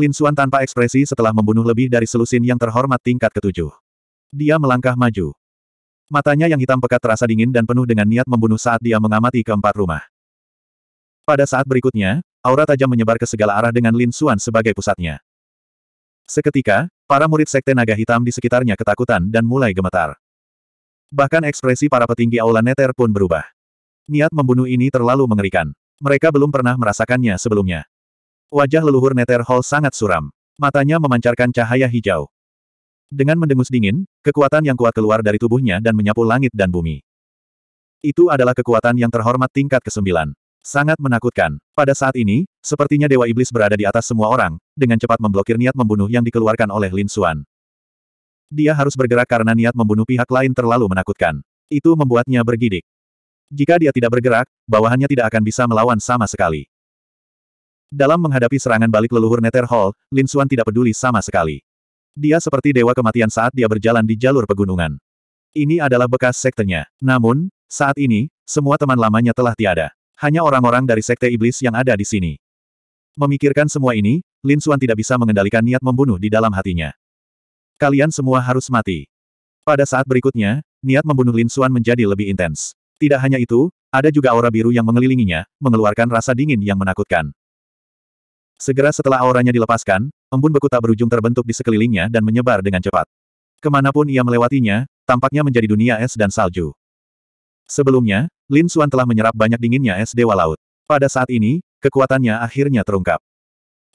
Lin Suan tanpa ekspresi setelah membunuh lebih dari selusin yang terhormat tingkat ketujuh. Dia melangkah maju. Matanya yang hitam pekat terasa dingin dan penuh dengan niat membunuh saat dia mengamati keempat rumah. Pada saat berikutnya, aura tajam menyebar ke segala arah dengan Lin Suan sebagai pusatnya. Seketika, para murid Sekte Naga Hitam di sekitarnya ketakutan dan mulai gemetar. Bahkan ekspresi para petinggi Aula Neter pun berubah. Niat membunuh ini terlalu mengerikan. Mereka belum pernah merasakannya sebelumnya. Wajah leluhur Nether sangat suram. Matanya memancarkan cahaya hijau. Dengan mendengus dingin, kekuatan yang kuat keluar dari tubuhnya dan menyapu langit dan bumi. Itu adalah kekuatan yang terhormat tingkat ke-9. Sangat menakutkan. Pada saat ini, sepertinya Dewa Iblis berada di atas semua orang, dengan cepat memblokir niat membunuh yang dikeluarkan oleh Lin Xuan. Dia harus bergerak karena niat membunuh pihak lain terlalu menakutkan. Itu membuatnya bergidik. Jika dia tidak bergerak, bawahannya tidak akan bisa melawan sama sekali. Dalam menghadapi serangan balik leluhur Nether Hall, Lin Xuan tidak peduli sama sekali. Dia seperti dewa kematian saat dia berjalan di jalur pegunungan. Ini adalah bekas sektenya. Namun, saat ini, semua teman lamanya telah tiada. Hanya orang-orang dari sekte iblis yang ada di sini. Memikirkan semua ini, Lin Xuan tidak bisa mengendalikan niat membunuh di dalam hatinya. Kalian semua harus mati. Pada saat berikutnya, niat membunuh Lin Xuan menjadi lebih intens. Tidak hanya itu, ada juga aura biru yang mengelilinginya, mengeluarkan rasa dingin yang menakutkan. Segera setelah auranya dilepaskan, embun beku tak berujung terbentuk di sekelilingnya dan menyebar dengan cepat. Kemanapun ia melewatinya, tampaknya menjadi dunia es dan salju. Sebelumnya, Lin Xuan telah menyerap banyak dinginnya es dewa laut. Pada saat ini, kekuatannya akhirnya terungkap.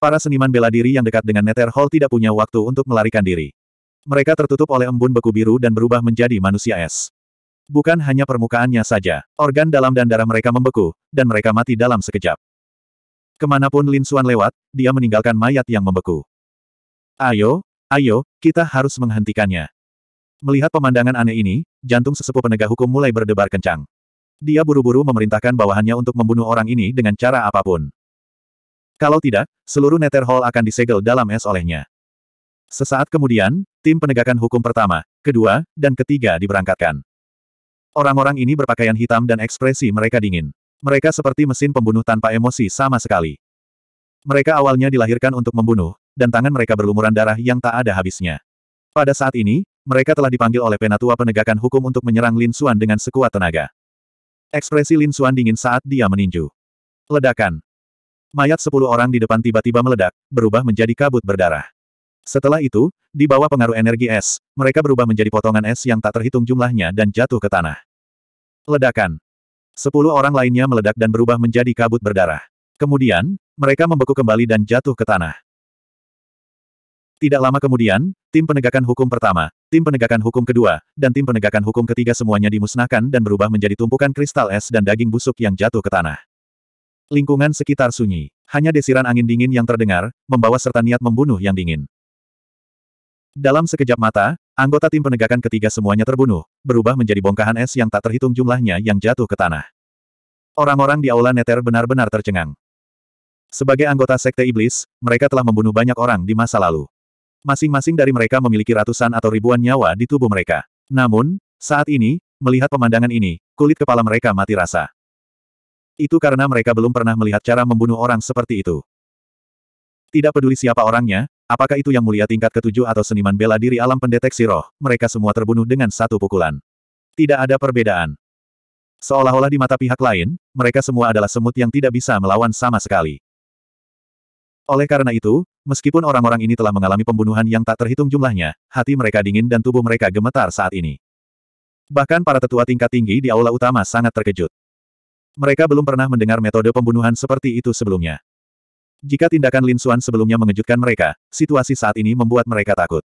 Para seniman bela diri yang dekat dengan Nether Hall tidak punya waktu untuk melarikan diri. Mereka tertutup oleh embun beku biru dan berubah menjadi manusia es. Bukan hanya permukaannya saja, organ dalam dan darah mereka membeku, dan mereka mati dalam sekejap. Kemanapun Lin Suan lewat, dia meninggalkan mayat yang membeku. Ayo, ayo, kita harus menghentikannya. Melihat pemandangan aneh ini, jantung sesepuh penegak hukum mulai berdebar kencang. Dia buru-buru memerintahkan bawahannya untuk membunuh orang ini dengan cara apapun. Kalau tidak, seluruh Nether Hall akan disegel dalam es olehnya. Sesaat kemudian, tim penegakan hukum pertama, kedua, dan ketiga diberangkatkan. Orang-orang ini berpakaian hitam dan ekspresi mereka dingin. Mereka seperti mesin pembunuh tanpa emosi sama sekali. Mereka awalnya dilahirkan untuk membunuh, dan tangan mereka berlumuran darah yang tak ada habisnya. Pada saat ini, mereka telah dipanggil oleh penatua penegakan hukum untuk menyerang Lin Xuan dengan sekuat tenaga. Ekspresi Lin Xuan dingin saat dia meninju. Ledakan. Mayat sepuluh orang di depan tiba-tiba meledak, berubah menjadi kabut berdarah. Setelah itu, di bawah pengaruh energi es, mereka berubah menjadi potongan es yang tak terhitung jumlahnya dan jatuh ke tanah. Ledakan. Sepuluh orang lainnya meledak dan berubah menjadi kabut berdarah. Kemudian, mereka membeku kembali dan jatuh ke tanah. Tidak lama kemudian, tim penegakan hukum pertama, tim penegakan hukum kedua, dan tim penegakan hukum ketiga semuanya dimusnahkan dan berubah menjadi tumpukan kristal es dan daging busuk yang jatuh ke tanah. Lingkungan sekitar sunyi. Hanya desiran angin dingin yang terdengar, membawa serta niat membunuh yang dingin. Dalam sekejap mata, Anggota tim penegakan ketiga semuanya terbunuh, berubah menjadi bongkahan es yang tak terhitung jumlahnya yang jatuh ke tanah. Orang-orang di Aula Neter benar-benar tercengang. Sebagai anggota Sekte Iblis, mereka telah membunuh banyak orang di masa lalu. Masing-masing dari mereka memiliki ratusan atau ribuan nyawa di tubuh mereka. Namun, saat ini, melihat pemandangan ini, kulit kepala mereka mati rasa. Itu karena mereka belum pernah melihat cara membunuh orang seperti itu. Tidak peduli siapa orangnya, Apakah itu yang mulia tingkat ketujuh atau seniman bela diri alam pendeteksi roh, mereka semua terbunuh dengan satu pukulan. Tidak ada perbedaan. Seolah-olah di mata pihak lain, mereka semua adalah semut yang tidak bisa melawan sama sekali. Oleh karena itu, meskipun orang-orang ini telah mengalami pembunuhan yang tak terhitung jumlahnya, hati mereka dingin dan tubuh mereka gemetar saat ini. Bahkan para tetua tingkat tinggi di aula utama sangat terkejut. Mereka belum pernah mendengar metode pembunuhan seperti itu sebelumnya. Jika tindakan Lin Xuan sebelumnya mengejutkan mereka, situasi saat ini membuat mereka takut.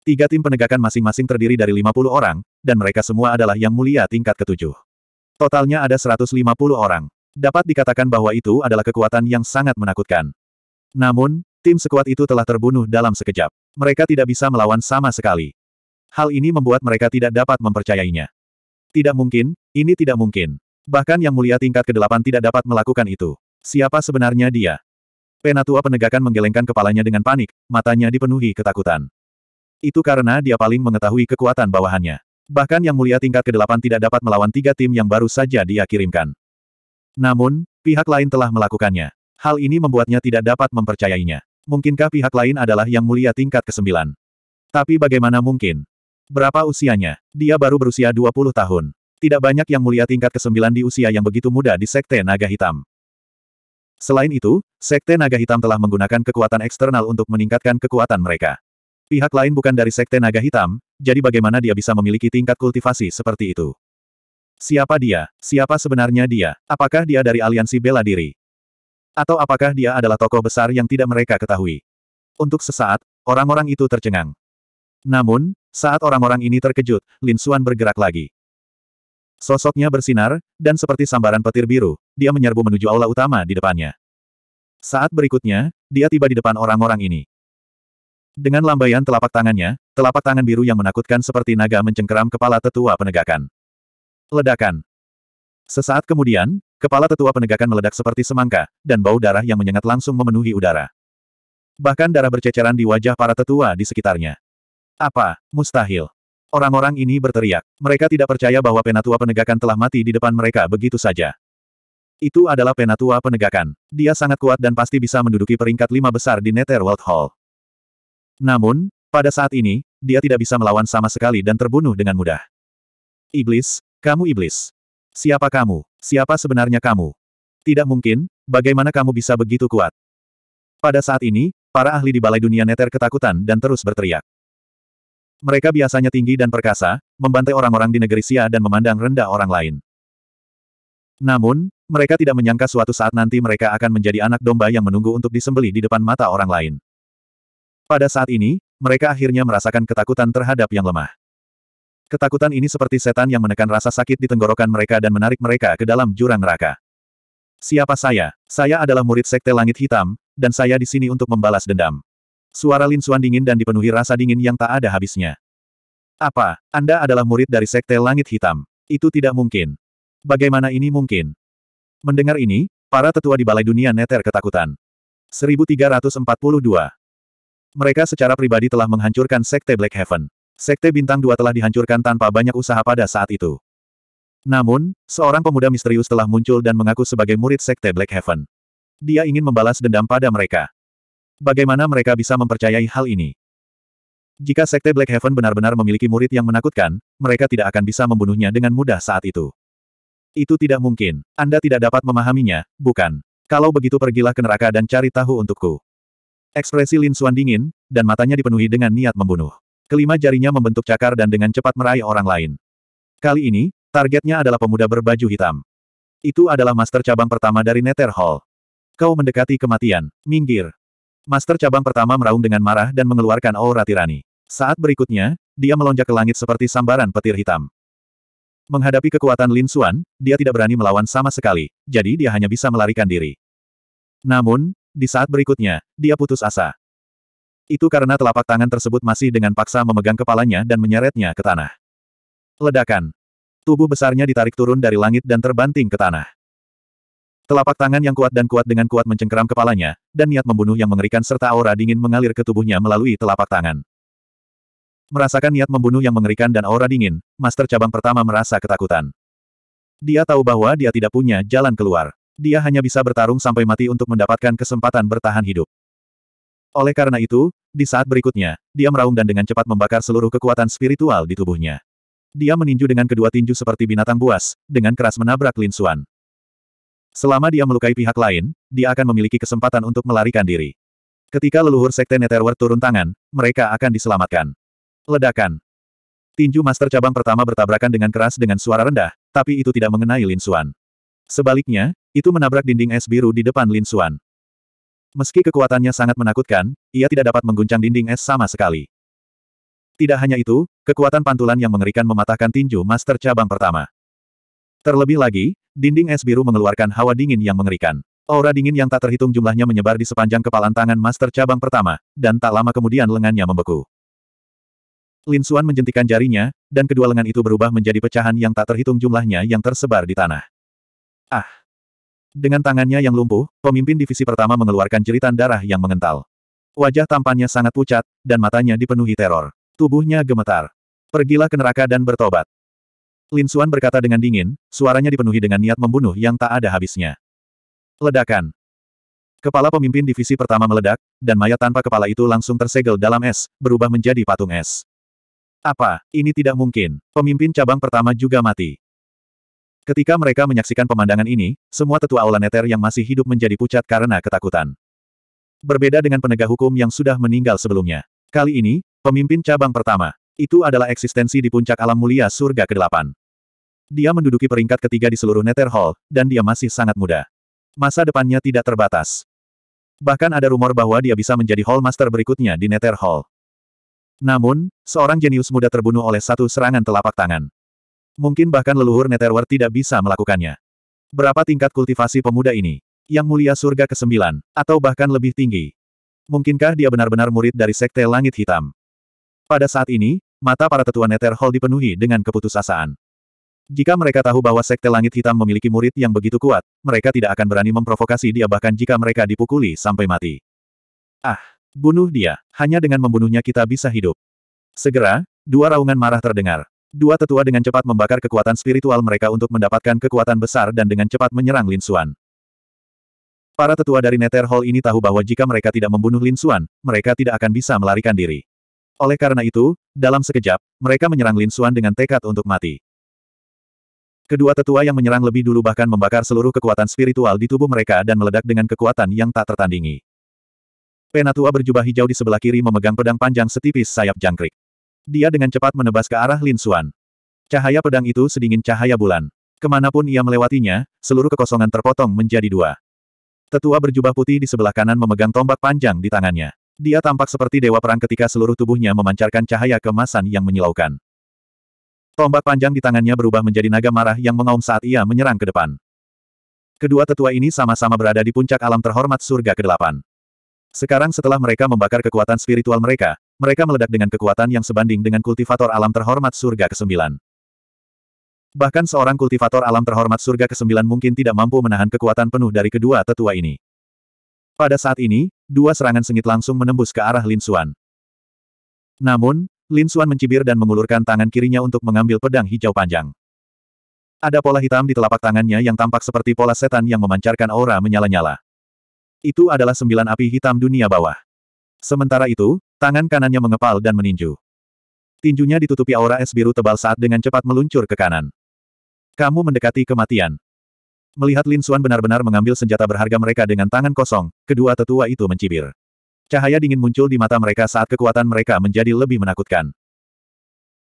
Tiga tim penegakan masing-masing terdiri dari 50 orang, dan mereka semua adalah yang mulia tingkat ketujuh. Totalnya ada 150 orang. Dapat dikatakan bahwa itu adalah kekuatan yang sangat menakutkan. Namun, tim sekuat itu telah terbunuh dalam sekejap. Mereka tidak bisa melawan sama sekali. Hal ini membuat mereka tidak dapat mempercayainya. Tidak mungkin, ini tidak mungkin. Bahkan yang mulia tingkat ke-8 tidak dapat melakukan itu. Siapa sebenarnya dia? Penatua penegakan menggelengkan kepalanya dengan panik, matanya dipenuhi ketakutan. Itu karena dia paling mengetahui kekuatan bawahannya. Bahkan yang mulia tingkat ke-8 tidak dapat melawan tiga tim yang baru saja dia kirimkan. Namun, pihak lain telah melakukannya. Hal ini membuatnya tidak dapat mempercayainya. Mungkinkah pihak lain adalah yang mulia tingkat ke-9? Tapi bagaimana mungkin? Berapa usianya? Dia baru berusia 20 tahun. Tidak banyak yang mulia tingkat ke-9 di usia yang begitu muda di Sekte Naga Hitam. Selain itu, Sekte Naga Hitam telah menggunakan kekuatan eksternal untuk meningkatkan kekuatan mereka. Pihak lain bukan dari Sekte Naga Hitam, jadi bagaimana dia bisa memiliki tingkat kultivasi seperti itu? Siapa dia? Siapa sebenarnya dia? Apakah dia dari aliansi bela diri? Atau apakah dia adalah tokoh besar yang tidak mereka ketahui? Untuk sesaat, orang-orang itu tercengang. Namun, saat orang-orang ini terkejut, Lin Xuan bergerak lagi. Sosoknya bersinar, dan seperti sambaran petir biru, dia menyerbu menuju aula utama di depannya. Saat berikutnya, dia tiba di depan orang-orang ini. Dengan lambaian telapak tangannya, telapak tangan biru yang menakutkan seperti naga mencengkeram kepala tetua penegakan. Ledakan. Sesaat kemudian, kepala tetua penegakan meledak seperti semangka, dan bau darah yang menyengat langsung memenuhi udara. Bahkan darah berceceran di wajah para tetua di sekitarnya. Apa? Mustahil. Orang-orang ini berteriak. Mereka tidak percaya bahwa penatua penegakan telah mati di depan mereka begitu saja. Itu adalah penatua penegakan. Dia sangat kuat dan pasti bisa menduduki peringkat lima besar di Netherworld Hall. Namun, pada saat ini, dia tidak bisa melawan sama sekali dan terbunuh dengan mudah. Iblis, kamu iblis. Siapa kamu? Siapa sebenarnya kamu? Tidak mungkin, bagaimana kamu bisa begitu kuat? Pada saat ini, para ahli di Balai Dunia Neter ketakutan dan terus berteriak. Mereka biasanya tinggi dan perkasa, membantai orang-orang di negeri Sia dan memandang rendah orang lain. Namun, mereka tidak menyangka suatu saat nanti mereka akan menjadi anak domba yang menunggu untuk disembeli di depan mata orang lain. Pada saat ini, mereka akhirnya merasakan ketakutan terhadap yang lemah. Ketakutan ini seperti setan yang menekan rasa sakit di tenggorokan mereka dan menarik mereka ke dalam jurang neraka. Siapa saya? Saya adalah murid Sekte Langit Hitam, dan saya di sini untuk membalas dendam. Suara Lin Xuan dingin dan dipenuhi rasa dingin yang tak ada habisnya. Apa, Anda adalah murid dari Sekte Langit Hitam? Itu tidak mungkin. Bagaimana ini mungkin? Mendengar ini, para tetua di Balai Dunia Neter ketakutan. 1342. Mereka secara pribadi telah menghancurkan Sekte Black Heaven. Sekte Bintang Dua telah dihancurkan tanpa banyak usaha pada saat itu. Namun, seorang pemuda misterius telah muncul dan mengaku sebagai murid Sekte Black Heaven. Dia ingin membalas dendam pada mereka. Bagaimana mereka bisa mempercayai hal ini? Jika Sekte Black Heaven benar-benar memiliki murid yang menakutkan, mereka tidak akan bisa membunuhnya dengan mudah saat itu. Itu tidak mungkin. Anda tidak dapat memahaminya, bukan? Kalau begitu pergilah ke neraka dan cari tahu untukku. Ekspresi Lin Xuan dingin, dan matanya dipenuhi dengan niat membunuh. Kelima jarinya membentuk cakar dan dengan cepat meraih orang lain. Kali ini, targetnya adalah pemuda berbaju hitam. Itu adalah master cabang pertama dari Nether Hall. Kau mendekati kematian, minggir. Master cabang pertama meraung dengan marah dan mengeluarkan aura tirani. Saat berikutnya, dia melonjak ke langit seperti sambaran petir hitam. Menghadapi kekuatan Lin Xuan, dia tidak berani melawan sama sekali, jadi dia hanya bisa melarikan diri. Namun, di saat berikutnya, dia putus asa. Itu karena telapak tangan tersebut masih dengan paksa memegang kepalanya dan menyeretnya ke tanah. Ledakan. Tubuh besarnya ditarik turun dari langit dan terbanting ke tanah. Telapak tangan yang kuat dan kuat dengan kuat mencengkeram kepalanya, dan niat membunuh yang mengerikan serta aura dingin mengalir ke tubuhnya melalui telapak tangan. Merasakan niat membunuh yang mengerikan dan aura dingin, Master Cabang pertama merasa ketakutan. Dia tahu bahwa dia tidak punya jalan keluar. Dia hanya bisa bertarung sampai mati untuk mendapatkan kesempatan bertahan hidup. Oleh karena itu, di saat berikutnya, dia meraung dan dengan cepat membakar seluruh kekuatan spiritual di tubuhnya. Dia meninju dengan kedua tinju seperti binatang buas, dengan keras menabrak Lin Xuan. Selama dia melukai pihak lain, dia akan memiliki kesempatan untuk melarikan diri. Ketika leluhur Sekte Netherworld turun tangan, mereka akan diselamatkan. Ledakan. Tinju master cabang pertama bertabrakan dengan keras dengan suara rendah, tapi itu tidak mengenai Lin Xuan. Sebaliknya, itu menabrak dinding es biru di depan Lin Xuan. Meski kekuatannya sangat menakutkan, ia tidak dapat mengguncang dinding es sama sekali. Tidak hanya itu, kekuatan pantulan yang mengerikan mematahkan tinju master cabang pertama. Terlebih lagi, dinding es biru mengeluarkan hawa dingin yang mengerikan. Aura dingin yang tak terhitung jumlahnya menyebar di sepanjang kepalan tangan master cabang pertama, dan tak lama kemudian lengannya membeku. Lin Suan menjentikan jarinya, dan kedua lengan itu berubah menjadi pecahan yang tak terhitung jumlahnya yang tersebar di tanah. Ah! Dengan tangannya yang lumpuh, pemimpin divisi pertama mengeluarkan jeritan darah yang mengental. Wajah tampannya sangat pucat, dan matanya dipenuhi teror. Tubuhnya gemetar. Pergilah ke neraka dan bertobat. Lin Suan berkata dengan dingin, suaranya dipenuhi dengan niat membunuh yang tak ada habisnya. Ledakan. Kepala pemimpin divisi pertama meledak, dan mayat tanpa kepala itu langsung tersegel dalam es, berubah menjadi patung es. Apa, ini tidak mungkin. Pemimpin cabang pertama juga mati. Ketika mereka menyaksikan pemandangan ini, semua tetua aula neter yang masih hidup menjadi pucat karena ketakutan. Berbeda dengan penegak hukum yang sudah meninggal sebelumnya. Kali ini, pemimpin cabang pertama. Itu adalah eksistensi di puncak alam mulia surga ke-8. Dia menduduki peringkat ketiga di seluruh Nether Hall, dan dia masih sangat muda. Masa depannya tidak terbatas. Bahkan ada rumor bahwa dia bisa menjadi Hall Master berikutnya di Nether Hall. Namun, seorang jenius muda terbunuh oleh satu serangan telapak tangan. Mungkin bahkan leluhur Netherworld tidak bisa melakukannya. Berapa tingkat kultivasi pemuda ini? Yang mulia surga ke-9, atau bahkan lebih tinggi. Mungkinkah dia benar-benar murid dari Sekte Langit Hitam? Pada saat ini, mata para tetua Netherhold dipenuhi dengan keputusasaan. Jika mereka tahu bahwa Sekte Langit Hitam memiliki murid yang begitu kuat, mereka tidak akan berani memprovokasi dia bahkan jika mereka dipukuli sampai mati. Ah! Bunuh dia. Hanya dengan membunuhnya kita bisa hidup. Segera, dua raungan marah terdengar. Dua tetua dengan cepat membakar kekuatan spiritual mereka untuk mendapatkan kekuatan besar dan dengan cepat menyerang Lin Xuan. Para tetua dari Nether Hall ini tahu bahwa jika mereka tidak membunuh Lin Xuan, mereka tidak akan bisa melarikan diri. Oleh karena itu, dalam sekejap, mereka menyerang Lin Xuan dengan tekad untuk mati. Kedua tetua yang menyerang lebih dulu bahkan membakar seluruh kekuatan spiritual di tubuh mereka dan meledak dengan kekuatan yang tak tertandingi. Penatua berjubah hijau di sebelah kiri memegang pedang panjang setipis sayap jangkrik. Dia dengan cepat menebas ke arah Lin Xuan. Cahaya pedang itu sedingin cahaya bulan. Kemanapun ia melewatinya, seluruh kekosongan terpotong menjadi dua. Tetua berjubah putih di sebelah kanan memegang tombak panjang di tangannya. Dia tampak seperti dewa perang ketika seluruh tubuhnya memancarkan cahaya kemasan yang menyilaukan. Tombak panjang di tangannya berubah menjadi naga marah yang mengaum saat ia menyerang ke depan. Kedua tetua ini sama-sama berada di puncak alam terhormat surga ke-8. Sekarang setelah mereka membakar kekuatan spiritual mereka, mereka meledak dengan kekuatan yang sebanding dengan kultivator alam terhormat surga ke-9. Bahkan seorang kultivator alam terhormat surga ke-9 mungkin tidak mampu menahan kekuatan penuh dari kedua tetua ini. Pada saat ini, dua serangan sengit langsung menembus ke arah Lin Xuan. Namun, Lin Xuan mencibir dan mengulurkan tangan kirinya untuk mengambil pedang hijau panjang. Ada pola hitam di telapak tangannya yang tampak seperti pola setan yang memancarkan aura menyala-nyala. Itu adalah sembilan api hitam dunia bawah. Sementara itu, tangan kanannya mengepal dan meninju. Tinjunya ditutupi aura es biru tebal saat dengan cepat meluncur ke kanan. Kamu mendekati kematian. Melihat Lin Suan benar-benar mengambil senjata berharga mereka dengan tangan kosong, kedua tetua itu mencibir. Cahaya dingin muncul di mata mereka saat kekuatan mereka menjadi lebih menakutkan.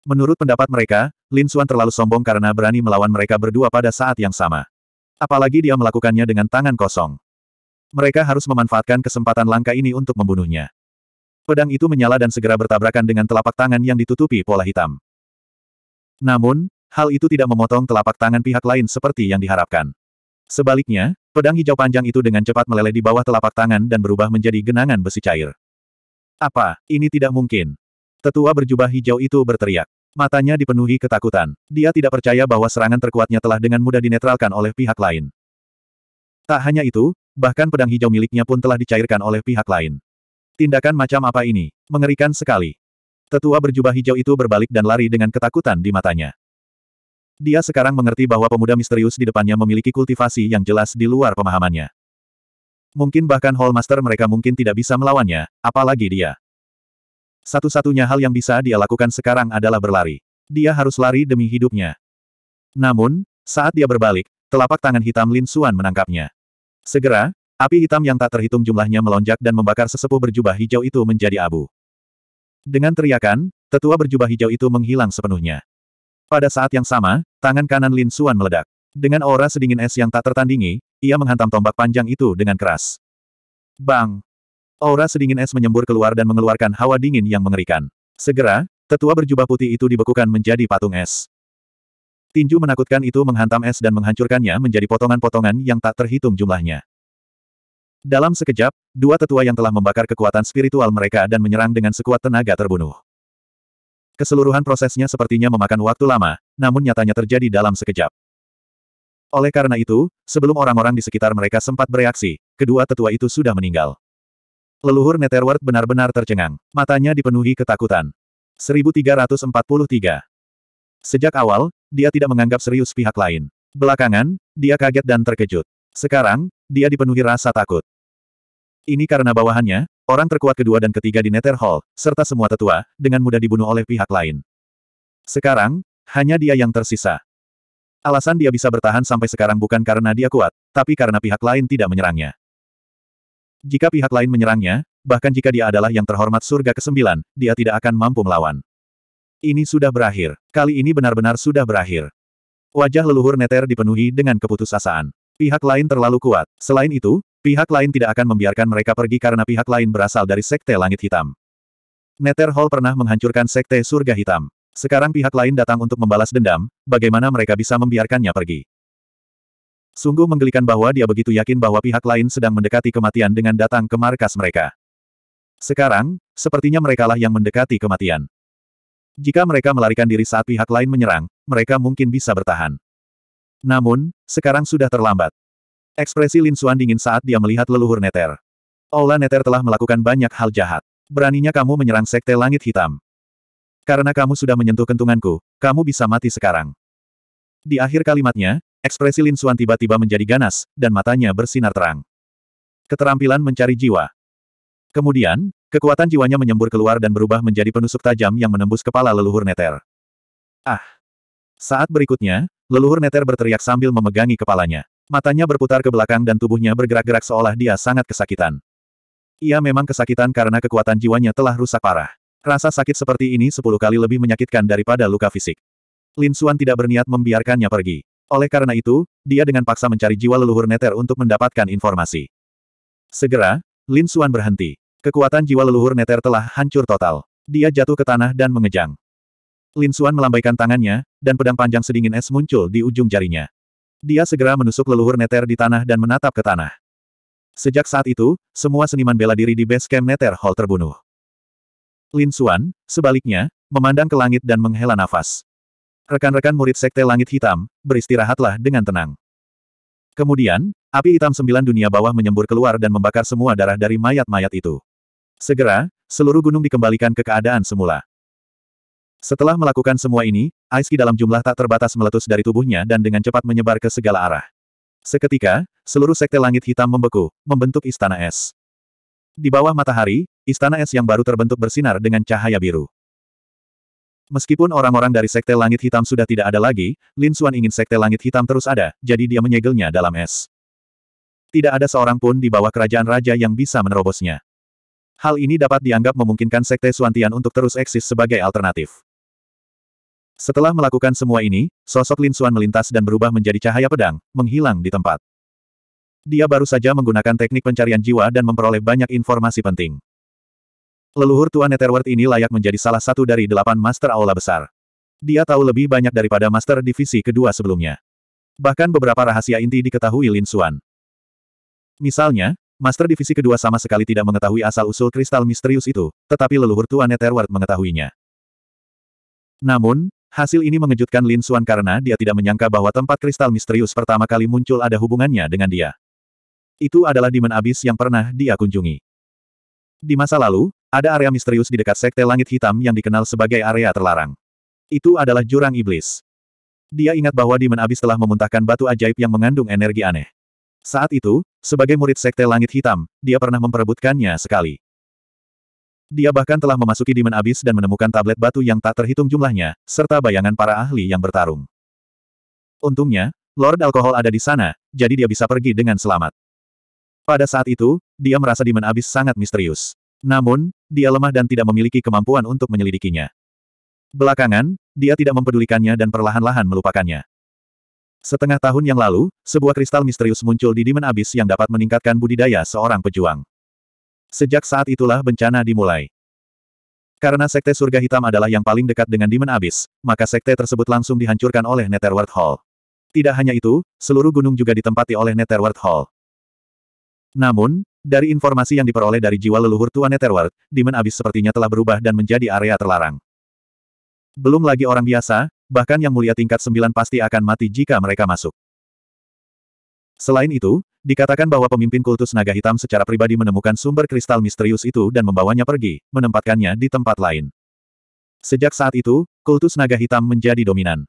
Menurut pendapat mereka, Lin Suan terlalu sombong karena berani melawan mereka berdua pada saat yang sama. Apalagi dia melakukannya dengan tangan kosong. Mereka harus memanfaatkan kesempatan langka ini untuk membunuhnya. Pedang itu menyala dan segera bertabrakan dengan telapak tangan yang ditutupi pola hitam. Namun, hal itu tidak memotong telapak tangan pihak lain seperti yang diharapkan. Sebaliknya, pedang hijau panjang itu dengan cepat meleleh di bawah telapak tangan dan berubah menjadi genangan besi cair. Apa, ini tidak mungkin. Tetua berjubah hijau itu berteriak. Matanya dipenuhi ketakutan. Dia tidak percaya bahwa serangan terkuatnya telah dengan mudah dinetralkan oleh pihak lain. Tak hanya itu, bahkan pedang hijau miliknya pun telah dicairkan oleh pihak lain. Tindakan macam apa ini? Mengerikan sekali. Tetua berjubah hijau itu berbalik dan lari dengan ketakutan di matanya. Dia sekarang mengerti bahwa pemuda misterius di depannya memiliki kultivasi yang jelas di luar pemahamannya. Mungkin bahkan Hallmaster mereka mungkin tidak bisa melawannya, apalagi dia. Satu-satunya hal yang bisa dia lakukan sekarang adalah berlari. Dia harus lari demi hidupnya. Namun, saat dia berbalik, telapak tangan hitam Lin Suan menangkapnya. Segera, api hitam yang tak terhitung jumlahnya melonjak dan membakar sesepuh berjubah hijau itu menjadi abu. Dengan teriakan, tetua berjubah hijau itu menghilang sepenuhnya. Pada saat yang sama, tangan kanan Lin Suan meledak. Dengan aura sedingin es yang tak tertandingi, ia menghantam tombak panjang itu dengan keras. Bang! Aura sedingin es menyembur keluar dan mengeluarkan hawa dingin yang mengerikan. Segera, tetua berjubah putih itu dibekukan menjadi patung es. Tinju menakutkan itu menghantam es dan menghancurkannya menjadi potongan-potongan yang tak terhitung jumlahnya. Dalam sekejap, dua tetua yang telah membakar kekuatan spiritual mereka dan menyerang dengan sekuat tenaga terbunuh. Keseluruhan prosesnya sepertinya memakan waktu lama, namun nyatanya terjadi dalam sekejap. Oleh karena itu, sebelum orang-orang di sekitar mereka sempat bereaksi, kedua tetua itu sudah meninggal. Leluhur Netherworld benar-benar tercengang. Matanya dipenuhi ketakutan. 1343 Sejak awal, dia tidak menganggap serius pihak lain. Belakangan, dia kaget dan terkejut. Sekarang, dia dipenuhi rasa takut. Ini karena bawahannya, orang terkuat kedua dan ketiga di Nether Hall, serta semua tetua, dengan mudah dibunuh oleh pihak lain. Sekarang, hanya dia yang tersisa. Alasan dia bisa bertahan sampai sekarang bukan karena dia kuat, tapi karena pihak lain tidak menyerangnya. Jika pihak lain menyerangnya, bahkan jika dia adalah yang terhormat surga ke-9, dia tidak akan mampu melawan. Ini sudah berakhir. Kali ini benar-benar sudah berakhir. Wajah leluhur Neter dipenuhi dengan keputusasaan. Pihak lain terlalu kuat. Selain itu, pihak lain tidak akan membiarkan mereka pergi karena pihak lain berasal dari Sekte Langit Hitam. Nether Hall pernah menghancurkan Sekte Surga Hitam. Sekarang pihak lain datang untuk membalas dendam, bagaimana mereka bisa membiarkannya pergi. Sungguh menggelikan bahwa dia begitu yakin bahwa pihak lain sedang mendekati kematian dengan datang ke markas mereka. Sekarang, sepertinya merekalah yang mendekati kematian. Jika mereka melarikan diri saat pihak lain menyerang, mereka mungkin bisa bertahan. Namun, sekarang sudah terlambat. Ekspresi Lin Xuan dingin saat dia melihat leluhur Neter. Aula Neter telah melakukan banyak hal jahat. Beraninya kamu menyerang Sekte Langit Hitam. Karena kamu sudah menyentuh kentunganku, kamu bisa mati sekarang. Di akhir kalimatnya, ekspresi Lin Xuan tiba-tiba menjadi ganas, dan matanya bersinar terang. Keterampilan mencari jiwa. Kemudian, Kekuatan jiwanya menyembur keluar dan berubah menjadi penusuk tajam yang menembus kepala leluhur Neter. Ah! Saat berikutnya, leluhur Neter berteriak sambil memegangi kepalanya. Matanya berputar ke belakang dan tubuhnya bergerak-gerak seolah dia sangat kesakitan. Ia memang kesakitan karena kekuatan jiwanya telah rusak parah. Rasa sakit seperti ini sepuluh kali lebih menyakitkan daripada luka fisik. Lin Suan tidak berniat membiarkannya pergi. Oleh karena itu, dia dengan paksa mencari jiwa leluhur Neter untuk mendapatkan informasi. Segera, Lin Suan berhenti. Kekuatan jiwa leluhur Neter telah hancur total. Dia jatuh ke tanah dan mengejang. Lin Xuan melambaikan tangannya, dan pedang panjang sedingin es muncul di ujung jarinya. Dia segera menusuk leluhur Neter di tanah dan menatap ke tanah. Sejak saat itu, semua seniman bela diri di base camp Neter Hall terbunuh. Lin Xuan, sebaliknya, memandang ke langit dan menghela nafas. Rekan-rekan murid Sekte Langit Hitam, beristirahatlah dengan tenang. Kemudian, api hitam sembilan dunia bawah menyembur keluar dan membakar semua darah dari mayat-mayat itu. Segera, seluruh gunung dikembalikan ke keadaan semula. Setelah melakukan semua ini, Aiski dalam jumlah tak terbatas meletus dari tubuhnya dan dengan cepat menyebar ke segala arah. Seketika, seluruh sekte langit hitam membeku, membentuk istana es. Di bawah matahari, istana es yang baru terbentuk bersinar dengan cahaya biru. Meskipun orang-orang dari Sekte Langit Hitam sudah tidak ada lagi, Lin Xuan ingin Sekte Langit Hitam terus ada, jadi dia menyegelnya dalam es. Tidak ada seorang pun di bawah kerajaan raja yang bisa menerobosnya. Hal ini dapat dianggap memungkinkan Sekte Suantian untuk terus eksis sebagai alternatif. Setelah melakukan semua ini, sosok Lin Suan melintas dan berubah menjadi cahaya pedang, menghilang di tempat. Dia baru saja menggunakan teknik pencarian jiwa dan memperoleh banyak informasi penting. Leluhur Tuan Netherworld ini layak menjadi salah satu dari delapan Master Aula Besar. Dia tahu lebih banyak daripada Master Divisi kedua sebelumnya. Bahkan beberapa rahasia inti diketahui Lin Suan. Misalnya, Master Divisi kedua sama sekali tidak mengetahui asal-usul kristal misterius itu, tetapi leluhur Tuan Netherward mengetahuinya. Namun, hasil ini mengejutkan Lin Suan karena dia tidak menyangka bahwa tempat kristal misterius pertama kali muncul ada hubungannya dengan dia. Itu adalah Demon Abyss yang pernah dia kunjungi. Di masa lalu, ada area misterius di dekat Sekte Langit Hitam yang dikenal sebagai area terlarang. Itu adalah Jurang Iblis. Dia ingat bahwa Demon Abyss telah memuntahkan batu ajaib yang mengandung energi aneh. Saat itu, sebagai murid Sekte Langit Hitam, dia pernah memperebutkannya sekali. Dia bahkan telah memasuki Dimen Abis dan menemukan tablet batu yang tak terhitung jumlahnya, serta bayangan para ahli yang bertarung. Untungnya, Lord Alkohol ada di sana, jadi dia bisa pergi dengan selamat. Pada saat itu, dia merasa Dimen Abis sangat misterius. Namun, dia lemah dan tidak memiliki kemampuan untuk menyelidikinya. Belakangan, dia tidak mempedulikannya dan perlahan-lahan melupakannya. Setengah tahun yang lalu, sebuah kristal misterius muncul di Demon Abyss yang dapat meningkatkan budidaya seorang pejuang. Sejak saat itulah bencana dimulai. Karena Sekte Surga Hitam adalah yang paling dekat dengan Demon Abyss, maka Sekte tersebut langsung dihancurkan oleh Netherworld Hall. Tidak hanya itu, seluruh gunung juga ditempati oleh Netherworld Hall. Namun, dari informasi yang diperoleh dari jiwa leluhur Tuan Netherworld, Demon Abyss sepertinya telah berubah dan menjadi area terlarang. Belum lagi orang biasa, bahkan yang mulia tingkat sembilan pasti akan mati jika mereka masuk. Selain itu, dikatakan bahwa pemimpin kultus naga hitam secara pribadi menemukan sumber kristal misterius itu dan membawanya pergi, menempatkannya di tempat lain. Sejak saat itu, kultus naga hitam menjadi dominan.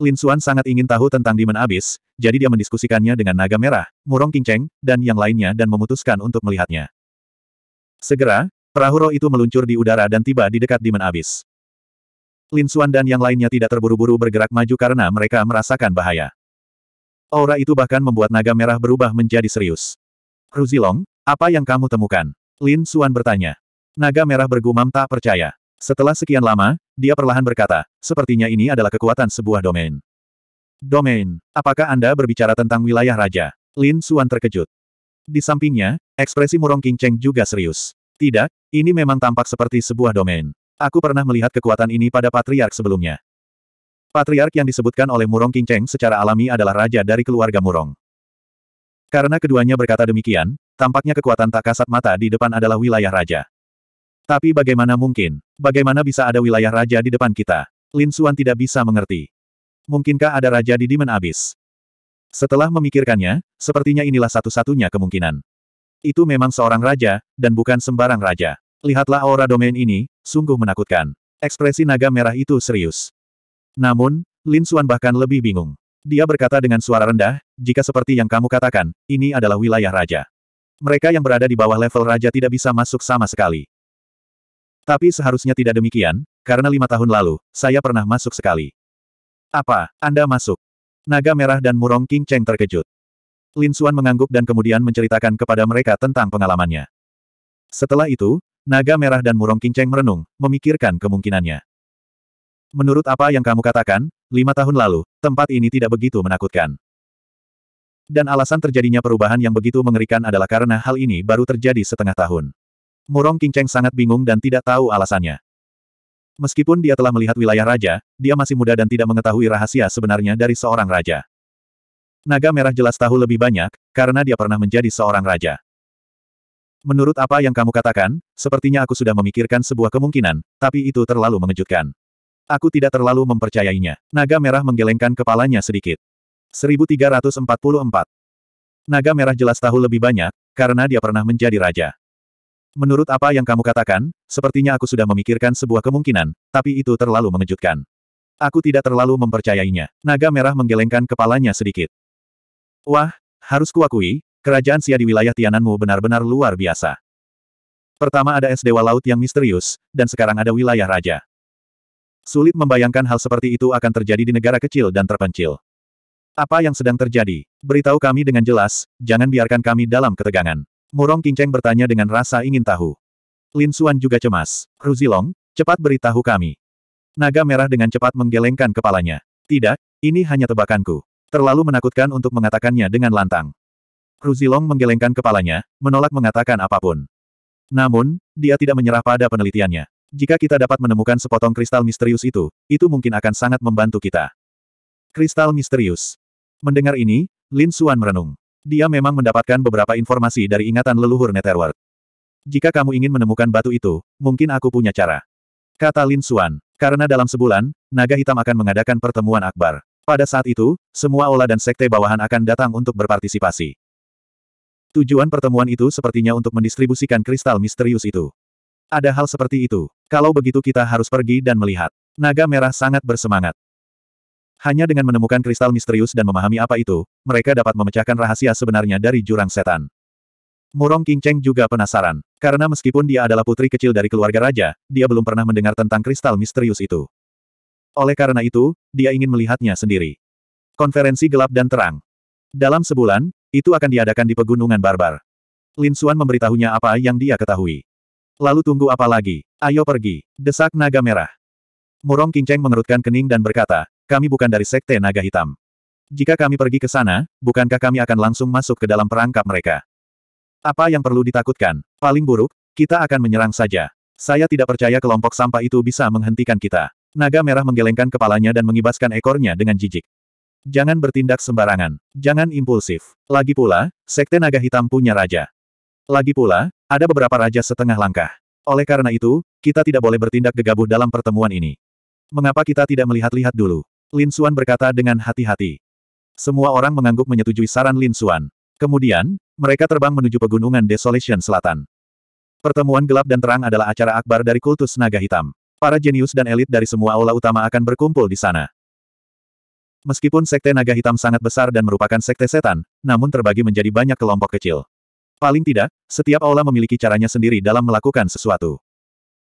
Lin Xuan sangat ingin tahu tentang Demon Abyss, jadi dia mendiskusikannya dengan naga merah, murong kinceng, dan yang lainnya dan memutuskan untuk melihatnya. Segera, perahu roh itu meluncur di udara dan tiba di dekat Demon Abyss. Lin Xuan dan yang lainnya tidak terburu-buru bergerak maju karena mereka merasakan bahaya. Aura itu bahkan membuat naga merah berubah menjadi serius. Ruzilong, apa yang kamu temukan? Lin Xuan bertanya. Naga merah bergumam tak percaya. Setelah sekian lama, dia perlahan berkata, sepertinya ini adalah kekuatan sebuah domain. Domain, apakah Anda berbicara tentang wilayah raja? Lin Xuan terkejut. Di sampingnya, ekspresi Murong King Cheng juga serius. Tidak, ini memang tampak seperti sebuah domain. Aku pernah melihat kekuatan ini pada patriark sebelumnya. Patriark yang disebutkan oleh Murong Kinceng secara alami adalah raja dari keluarga Murong. Karena keduanya berkata demikian, tampaknya kekuatan tak kasat mata di depan adalah wilayah raja. Tapi bagaimana mungkin? Bagaimana bisa ada wilayah raja di depan kita? Lin Xuan tidak bisa mengerti. Mungkinkah ada raja di Dimen Abis? Setelah memikirkannya, sepertinya inilah satu-satunya kemungkinan. Itu memang seorang raja, dan bukan sembarang raja. Lihatlah aura domain ini, Sungguh menakutkan. Ekspresi naga merah itu serius. Namun, Lin Xuan bahkan lebih bingung. Dia berkata dengan suara rendah, jika seperti yang kamu katakan, ini adalah wilayah raja. Mereka yang berada di bawah level raja tidak bisa masuk sama sekali. Tapi seharusnya tidak demikian, karena lima tahun lalu, saya pernah masuk sekali. Apa, Anda masuk? Naga Merah dan Murong King Cheng terkejut. Lin Xuan mengangguk dan kemudian menceritakan kepada mereka tentang pengalamannya. Setelah itu, Naga merah dan murong kinceng merenung, memikirkan kemungkinannya. Menurut apa yang kamu katakan, lima tahun lalu, tempat ini tidak begitu menakutkan. Dan alasan terjadinya perubahan yang begitu mengerikan adalah karena hal ini baru terjadi setengah tahun. Murong Kinceng sangat bingung dan tidak tahu alasannya. Meskipun dia telah melihat wilayah raja, dia masih muda dan tidak mengetahui rahasia sebenarnya dari seorang raja. Naga merah jelas tahu lebih banyak, karena dia pernah menjadi seorang raja. Menurut apa yang kamu katakan, sepertinya aku sudah memikirkan sebuah kemungkinan, tapi itu terlalu mengejutkan. Aku tidak terlalu mempercayainya. Naga merah menggelengkan kepalanya sedikit. 1344. Naga merah jelas tahu lebih banyak, karena dia pernah menjadi raja. Menurut apa yang kamu katakan, sepertinya aku sudah memikirkan sebuah kemungkinan, tapi itu terlalu mengejutkan. Aku tidak terlalu mempercayainya. Naga merah menggelengkan kepalanya sedikit. Wah, harus kuakui, Kerajaan Sia di wilayah Tiananmu benar-benar luar biasa. Pertama ada es dewa laut yang misterius, dan sekarang ada wilayah raja. Sulit membayangkan hal seperti itu akan terjadi di negara kecil dan terpencil. Apa yang sedang terjadi? Beritahu kami dengan jelas, jangan biarkan kami dalam ketegangan. Murong Kinceng bertanya dengan rasa ingin tahu. Lin Suan juga cemas. Ruzilong, cepat beritahu kami. Naga merah dengan cepat menggelengkan kepalanya. Tidak, ini hanya tebakanku. Terlalu menakutkan untuk mengatakannya dengan lantang. Kruzilong menggelengkan kepalanya, menolak mengatakan apapun. Namun, dia tidak menyerah pada penelitiannya. Jika kita dapat menemukan sepotong kristal misterius itu, itu mungkin akan sangat membantu kita. Kristal misterius. Mendengar ini, Lin Suan merenung. Dia memang mendapatkan beberapa informasi dari ingatan leluhur Netherworld. Jika kamu ingin menemukan batu itu, mungkin aku punya cara. Kata Lin Suan. karena dalam sebulan, naga hitam akan mengadakan pertemuan akbar. Pada saat itu, semua ola dan sekte bawahan akan datang untuk berpartisipasi. Tujuan pertemuan itu sepertinya untuk mendistribusikan kristal misterius itu. Ada hal seperti itu. Kalau begitu kita harus pergi dan melihat. Naga merah sangat bersemangat. Hanya dengan menemukan kristal misterius dan memahami apa itu, mereka dapat memecahkan rahasia sebenarnya dari jurang setan. Murong King Cheng juga penasaran, karena meskipun dia adalah putri kecil dari keluarga raja, dia belum pernah mendengar tentang kristal misterius itu. Oleh karena itu, dia ingin melihatnya sendiri. Konferensi gelap dan terang. Dalam sebulan, itu akan diadakan di Pegunungan Barbar. Lin Xuan memberitahunya apa yang dia ketahui. Lalu tunggu apa lagi? Ayo pergi. Desak naga merah. Murong Kinceng mengerutkan kening dan berkata, kami bukan dari Sekte Naga Hitam. Jika kami pergi ke sana, bukankah kami akan langsung masuk ke dalam perangkap mereka? Apa yang perlu ditakutkan? Paling buruk, kita akan menyerang saja. Saya tidak percaya kelompok sampah itu bisa menghentikan kita. Naga merah menggelengkan kepalanya dan mengibaskan ekornya dengan jijik. Jangan bertindak sembarangan. Jangan impulsif. Lagi pula, Sekte Naga Hitam punya raja. Lagi pula, ada beberapa raja setengah langkah. Oleh karena itu, kita tidak boleh bertindak gegabah dalam pertemuan ini. Mengapa kita tidak melihat-lihat dulu? Lin Xuan berkata dengan hati-hati. Semua orang mengangguk menyetujui saran Lin Xuan. Kemudian, mereka terbang menuju pegunungan Desolation Selatan. Pertemuan gelap dan terang adalah acara akbar dari kultus naga hitam. Para jenius dan elit dari semua aula utama akan berkumpul di sana. Meskipun sekte naga hitam sangat besar dan merupakan sekte setan, namun terbagi menjadi banyak kelompok kecil. Paling tidak, setiap aula memiliki caranya sendiri dalam melakukan sesuatu.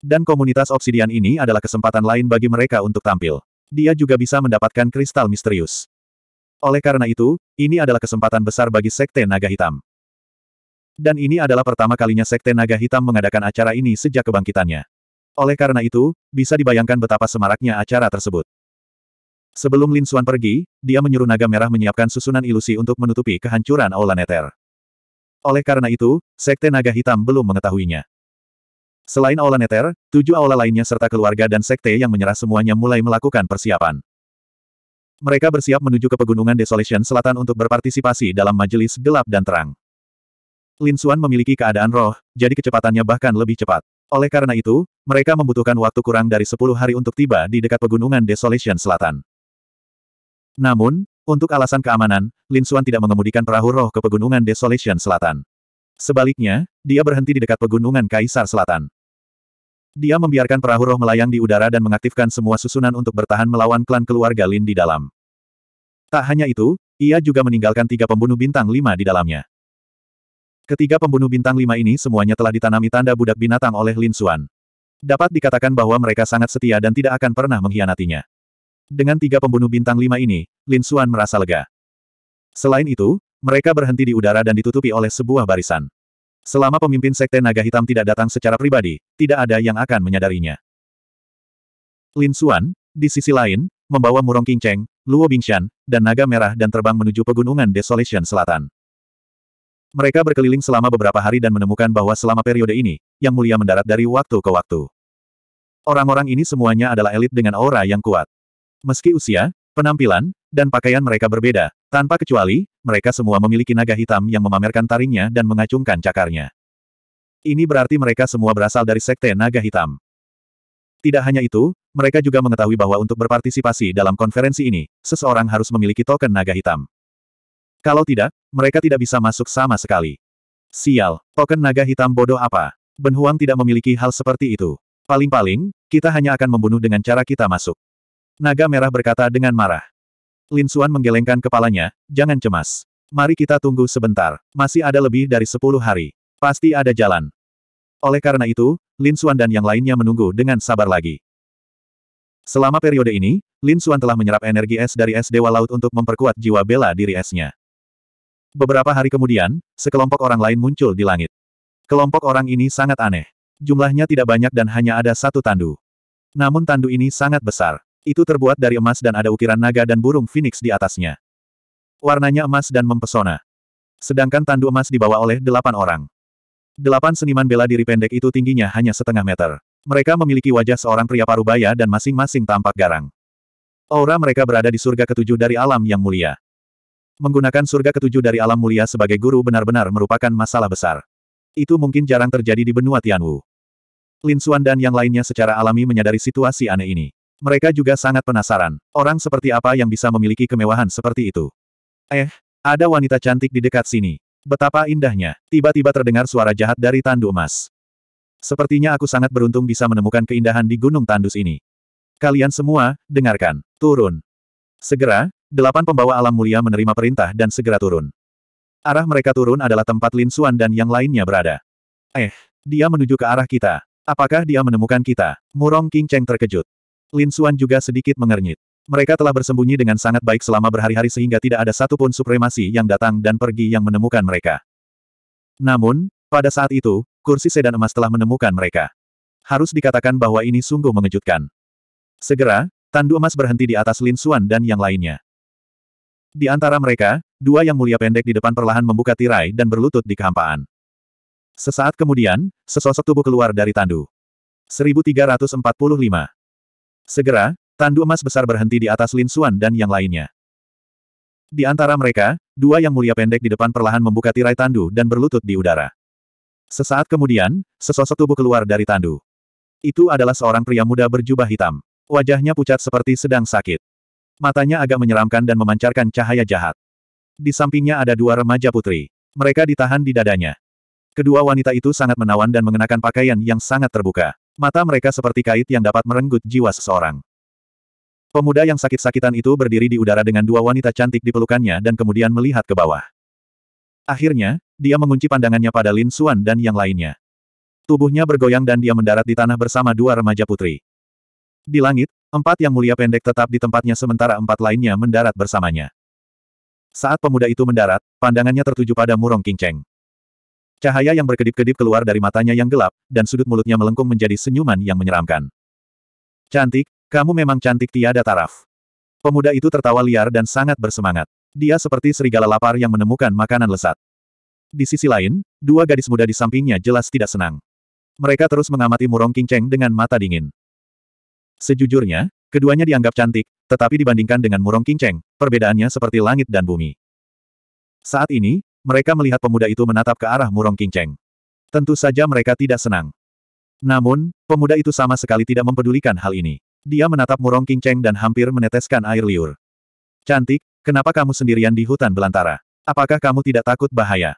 Dan komunitas obsidian ini adalah kesempatan lain bagi mereka untuk tampil. Dia juga bisa mendapatkan kristal misterius. Oleh karena itu, ini adalah kesempatan besar bagi sekte naga hitam. Dan ini adalah pertama kalinya sekte naga hitam mengadakan acara ini sejak kebangkitannya. Oleh karena itu, bisa dibayangkan betapa semaraknya acara tersebut. Sebelum Lin Xuan pergi, dia menyuruh naga merah menyiapkan susunan ilusi untuk menutupi kehancuran Aula Neter. Oleh karena itu, Sekte Naga Hitam belum mengetahuinya. Selain Aula Neter, tujuh aula lainnya serta keluarga dan sekte yang menyerah semuanya mulai melakukan persiapan. Mereka bersiap menuju ke Pegunungan Desolation Selatan untuk berpartisipasi dalam majelis gelap dan terang. Lin Xuan memiliki keadaan roh, jadi kecepatannya bahkan lebih cepat. Oleh karena itu, mereka membutuhkan waktu kurang dari 10 hari untuk tiba di dekat Pegunungan Desolation Selatan. Namun, untuk alasan keamanan, Lin Xuan tidak mengemudikan perahu roh ke pegunungan Desolation Selatan. Sebaliknya, dia berhenti di dekat pegunungan Kaisar Selatan. Dia membiarkan perahu roh melayang di udara dan mengaktifkan semua susunan untuk bertahan melawan klan keluarga Lin di dalam. Tak hanya itu, ia juga meninggalkan tiga pembunuh bintang lima di dalamnya. Ketiga pembunuh bintang lima ini semuanya telah ditanami tanda budak binatang oleh Lin Xuan. Dapat dikatakan bahwa mereka sangat setia dan tidak akan pernah mengkhianatinya. Dengan tiga pembunuh bintang lima ini, Lin Xuan merasa lega. Selain itu, mereka berhenti di udara dan ditutupi oleh sebuah barisan. Selama pemimpin Sekte Naga Hitam tidak datang secara pribadi, tidak ada yang akan menyadarinya. Lin Xuan, di sisi lain, membawa Murong Qingcheng, Luo Bingshan, dan Naga Merah dan terbang menuju pegunungan Desolation Selatan. Mereka berkeliling selama beberapa hari dan menemukan bahwa selama periode ini, Yang Mulia mendarat dari waktu ke waktu. Orang-orang ini semuanya adalah elit dengan aura yang kuat. Meski usia, penampilan, dan pakaian mereka berbeda, tanpa kecuali, mereka semua memiliki naga hitam yang memamerkan taringnya dan mengacungkan cakarnya. Ini berarti mereka semua berasal dari sekte naga hitam. Tidak hanya itu, mereka juga mengetahui bahwa untuk berpartisipasi dalam konferensi ini, seseorang harus memiliki token naga hitam. Kalau tidak, mereka tidak bisa masuk sama sekali. Sial, token naga hitam bodoh apa? Ben Huang tidak memiliki hal seperti itu. Paling-paling, kita hanya akan membunuh dengan cara kita masuk. Naga merah berkata dengan marah. Lin Xuan menggelengkan kepalanya, jangan cemas. Mari kita tunggu sebentar, masih ada lebih dari sepuluh hari. Pasti ada jalan. Oleh karena itu, Lin Xuan dan yang lainnya menunggu dengan sabar lagi. Selama periode ini, Lin Xuan telah menyerap energi es dari es Dewa Laut untuk memperkuat jiwa bela diri esnya. Beberapa hari kemudian, sekelompok orang lain muncul di langit. Kelompok orang ini sangat aneh. Jumlahnya tidak banyak dan hanya ada satu tandu. Namun tandu ini sangat besar. Itu terbuat dari emas dan ada ukiran naga dan burung phoenix di atasnya. Warnanya emas dan mempesona. Sedangkan tandu emas dibawa oleh delapan orang. Delapan seniman bela diri pendek itu tingginya hanya setengah meter. Mereka memiliki wajah seorang pria parubaya dan masing-masing tampak garang. Aura mereka berada di surga ketujuh dari alam yang mulia. Menggunakan surga ketujuh dari alam mulia sebagai guru benar-benar merupakan masalah besar. Itu mungkin jarang terjadi di benua Tianwu. Lin Xuan dan yang lainnya secara alami menyadari situasi aneh ini. Mereka juga sangat penasaran, orang seperti apa yang bisa memiliki kemewahan seperti itu. Eh, ada wanita cantik di dekat sini. Betapa indahnya, tiba-tiba terdengar suara jahat dari tandu emas. Sepertinya aku sangat beruntung bisa menemukan keindahan di Gunung Tandus ini. Kalian semua, dengarkan, turun. Segera, delapan pembawa alam mulia menerima perintah dan segera turun. Arah mereka turun adalah tempat Lin Xuan dan yang lainnya berada. Eh, dia menuju ke arah kita. Apakah dia menemukan kita? Murong King Cheng terkejut. Lin Xuan juga sedikit mengernyit. Mereka telah bersembunyi dengan sangat baik selama berhari-hari sehingga tidak ada satupun supremasi yang datang dan pergi yang menemukan mereka. Namun, pada saat itu, kursi sedan emas telah menemukan mereka. Harus dikatakan bahwa ini sungguh mengejutkan. Segera, tandu emas berhenti di atas Lin Xuan dan yang lainnya. Di antara mereka, dua yang mulia pendek di depan perlahan membuka tirai dan berlutut di kehampaan. Sesaat kemudian, sesosok tubuh keluar dari tandu. 1345 Segera, tandu emas besar berhenti di atas Lin Xuan dan yang lainnya. Di antara mereka, dua yang mulia pendek di depan perlahan membuka tirai tandu dan berlutut di udara. Sesaat kemudian, sesosok tubuh keluar dari tandu. Itu adalah seorang pria muda berjubah hitam. Wajahnya pucat seperti sedang sakit. Matanya agak menyeramkan dan memancarkan cahaya jahat. Di sampingnya ada dua remaja putri. Mereka ditahan di dadanya. Kedua wanita itu sangat menawan dan mengenakan pakaian yang sangat terbuka. Mata mereka seperti kait yang dapat merenggut jiwa seseorang. Pemuda yang sakit-sakitan itu berdiri di udara dengan dua wanita cantik di pelukannya dan kemudian melihat ke bawah. Akhirnya, dia mengunci pandangannya pada Lin Xuan dan yang lainnya. Tubuhnya bergoyang dan dia mendarat di tanah bersama dua remaja putri. Di langit, empat yang mulia pendek tetap di tempatnya sementara empat lainnya mendarat bersamanya. Saat pemuda itu mendarat, pandangannya tertuju pada Murong Cheng. Cahaya yang berkedip-kedip keluar dari matanya yang gelap, dan sudut mulutnya melengkung menjadi senyuman yang menyeramkan. Cantik, kamu memang cantik tiada taraf. Pemuda itu tertawa liar dan sangat bersemangat. Dia seperti serigala lapar yang menemukan makanan lesat. Di sisi lain, dua gadis muda di sampingnya jelas tidak senang. Mereka terus mengamati Murong Kinceng dengan mata dingin. Sejujurnya, keduanya dianggap cantik, tetapi dibandingkan dengan Murong Kinceng, perbedaannya seperti langit dan bumi. Saat ini, mereka melihat pemuda itu menatap ke arah Murong Kingceng. Tentu saja mereka tidak senang. Namun, pemuda itu sama sekali tidak mempedulikan hal ini. Dia menatap Murong Kingceng dan hampir meneteskan air liur. Cantik, kenapa kamu sendirian di hutan belantara? Apakah kamu tidak takut bahaya?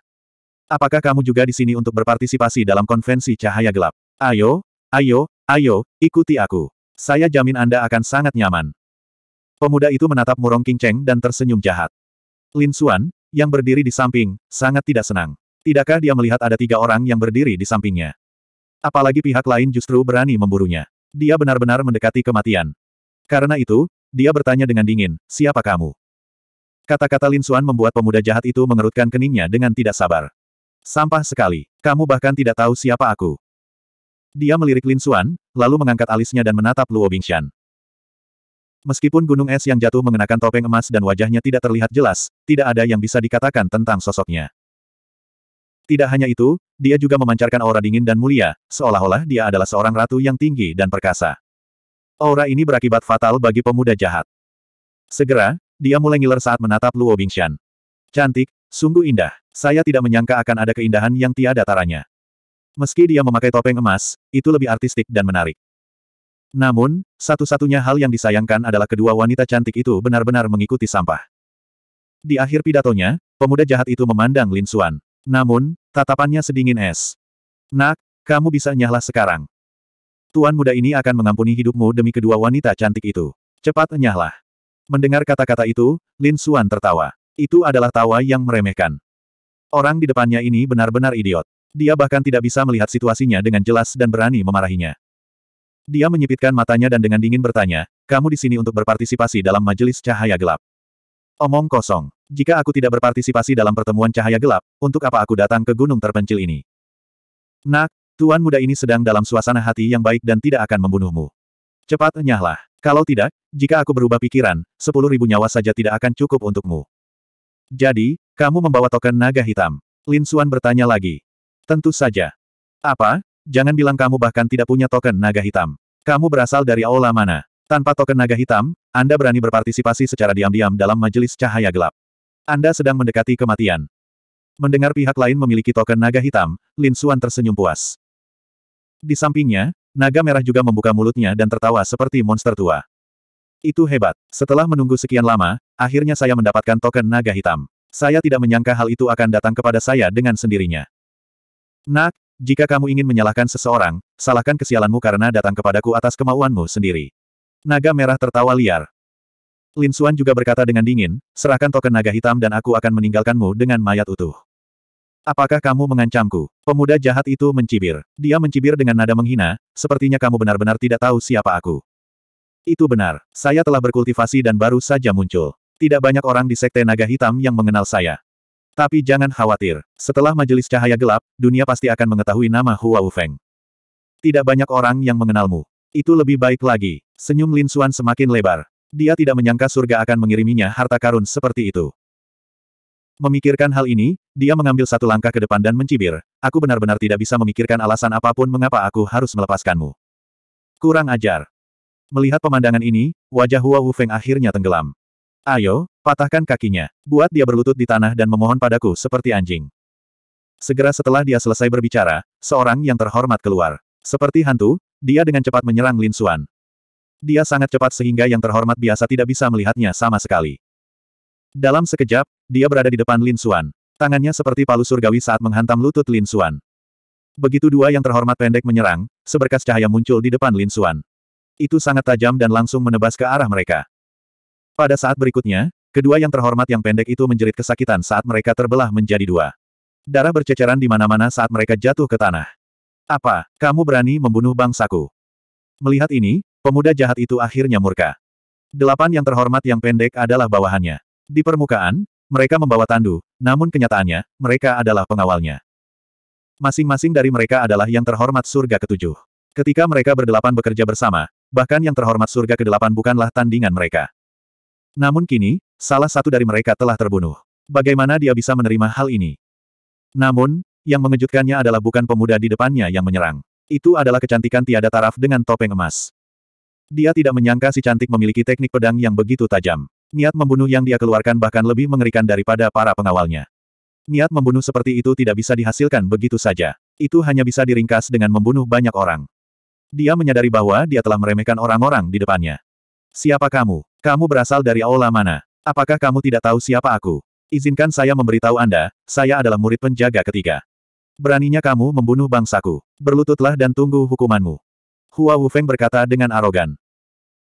Apakah kamu juga di sini untuk berpartisipasi dalam konvensi cahaya gelap? Ayo, ayo, ayo, ikuti aku. Saya jamin Anda akan sangat nyaman. Pemuda itu menatap Murong Kingceng dan tersenyum jahat. Lin Xuan, yang berdiri di samping, sangat tidak senang. Tidakkah dia melihat ada tiga orang yang berdiri di sampingnya? Apalagi pihak lain justru berani memburunya. Dia benar-benar mendekati kematian. Karena itu, dia bertanya dengan dingin, siapa kamu? Kata-kata Lin Suan membuat pemuda jahat itu mengerutkan keningnya dengan tidak sabar. Sampah sekali, kamu bahkan tidak tahu siapa aku. Dia melirik Lin Suan, lalu mengangkat alisnya dan menatap Luo Bingshan. Meskipun gunung es yang jatuh mengenakan topeng emas dan wajahnya tidak terlihat jelas, tidak ada yang bisa dikatakan tentang sosoknya. Tidak hanya itu, dia juga memancarkan aura dingin dan mulia, seolah-olah dia adalah seorang ratu yang tinggi dan perkasa. Aura ini berakibat fatal bagi pemuda jahat. Segera, dia mulai ngiler saat menatap Luo Bingshan. Cantik, sungguh indah. Saya tidak menyangka akan ada keindahan yang tiada taranya. Meski dia memakai topeng emas, itu lebih artistik dan menarik. Namun, satu-satunya hal yang disayangkan adalah kedua wanita cantik itu benar-benar mengikuti sampah. Di akhir pidatonya, pemuda jahat itu memandang Lin Xuan. Namun, tatapannya sedingin es. Nak, kamu bisa nyahlah sekarang. Tuan muda ini akan mengampuni hidupmu demi kedua wanita cantik itu. Cepat nyahlah. Mendengar kata-kata itu, Lin Xuan tertawa. Itu adalah tawa yang meremehkan. Orang di depannya ini benar-benar idiot. Dia bahkan tidak bisa melihat situasinya dengan jelas dan berani memarahinya. Dia menyipitkan matanya dan dengan dingin bertanya, kamu di sini untuk berpartisipasi dalam majelis cahaya gelap. Omong kosong. Jika aku tidak berpartisipasi dalam pertemuan cahaya gelap, untuk apa aku datang ke gunung terpencil ini? Nak, tuan muda ini sedang dalam suasana hati yang baik dan tidak akan membunuhmu. Cepat enyahlah. Kalau tidak, jika aku berubah pikiran, sepuluh ribu nyawa saja tidak akan cukup untukmu. Jadi, kamu membawa token naga hitam. Lin Suan bertanya lagi. Tentu saja. Apa? Jangan bilang kamu bahkan tidak punya token naga hitam. Kamu berasal dari aula mana? Tanpa token naga hitam, Anda berani berpartisipasi secara diam-diam dalam majelis cahaya gelap. Anda sedang mendekati kematian. Mendengar pihak lain memiliki token naga hitam, Lin Xuan tersenyum puas. Di sampingnya, naga merah juga membuka mulutnya dan tertawa seperti monster tua. Itu hebat. Setelah menunggu sekian lama, akhirnya saya mendapatkan token naga hitam. Saya tidak menyangka hal itu akan datang kepada saya dengan sendirinya. Nak, jika kamu ingin menyalahkan seseorang, salahkan kesialanmu karena datang kepadaku atas kemauanmu sendiri. Naga merah tertawa liar. Lin Xuan juga berkata dengan dingin, serahkan token naga hitam dan aku akan meninggalkanmu dengan mayat utuh. Apakah kamu mengancamku? Pemuda jahat itu mencibir. Dia mencibir dengan nada menghina, sepertinya kamu benar-benar tidak tahu siapa aku. Itu benar, saya telah berkultivasi dan baru saja muncul. Tidak banyak orang di Sekte Naga Hitam yang mengenal saya. Tapi jangan khawatir, setelah majelis cahaya gelap, dunia pasti akan mengetahui nama Hua Wufeng. Tidak banyak orang yang mengenalmu. Itu lebih baik lagi. Senyum Lin Xuan semakin lebar. Dia tidak menyangka surga akan mengiriminya harta karun seperti itu. Memikirkan hal ini, dia mengambil satu langkah ke depan dan mencibir, aku benar-benar tidak bisa memikirkan alasan apapun mengapa aku harus melepaskanmu. Kurang ajar. Melihat pemandangan ini, wajah Hua Wufeng akhirnya tenggelam. Ayo, Patahkan kakinya. Buat dia berlutut di tanah dan memohon padaku seperti anjing. Segera setelah dia selesai berbicara, seorang yang terhormat keluar. Seperti hantu, dia dengan cepat menyerang Lin Suan. Dia sangat cepat sehingga yang terhormat biasa tidak bisa melihatnya sama sekali. Dalam sekejap, dia berada di depan Lin Suan, Tangannya seperti palu surgawi saat menghantam lutut Lin Suan. Begitu dua yang terhormat pendek menyerang, seberkas cahaya muncul di depan Lin Suan. Itu sangat tajam dan langsung menebas ke arah mereka. Pada saat berikutnya, Kedua yang terhormat yang pendek itu menjerit kesakitan saat mereka terbelah menjadi dua. Darah berceceran di mana-mana saat mereka jatuh ke tanah. Apa, kamu berani membunuh bangsaku? Melihat ini, pemuda jahat itu akhirnya murka. Delapan yang terhormat yang pendek adalah bawahannya. Di permukaan, mereka membawa tandu, namun kenyataannya, mereka adalah pengawalnya. Masing-masing dari mereka adalah yang terhormat surga ketujuh. Ketika mereka berdelapan bekerja bersama, bahkan yang terhormat surga kedelapan bukanlah tandingan mereka. Namun kini, Salah satu dari mereka telah terbunuh. Bagaimana dia bisa menerima hal ini? Namun, yang mengejutkannya adalah bukan pemuda di depannya yang menyerang. Itu adalah kecantikan tiada taraf dengan topeng emas. Dia tidak menyangka si cantik memiliki teknik pedang yang begitu tajam. Niat membunuh yang dia keluarkan bahkan lebih mengerikan daripada para pengawalnya. Niat membunuh seperti itu tidak bisa dihasilkan begitu saja. Itu hanya bisa diringkas dengan membunuh banyak orang. Dia menyadari bahwa dia telah meremehkan orang-orang di depannya. Siapa kamu? Kamu berasal dari aula mana? Apakah kamu tidak tahu siapa aku? Izinkan saya memberitahu Anda, saya adalah murid penjaga ketiga. Beraninya kamu membunuh bangsaku. Berlututlah dan tunggu hukumanmu. Hua Wufeng berkata dengan arogan.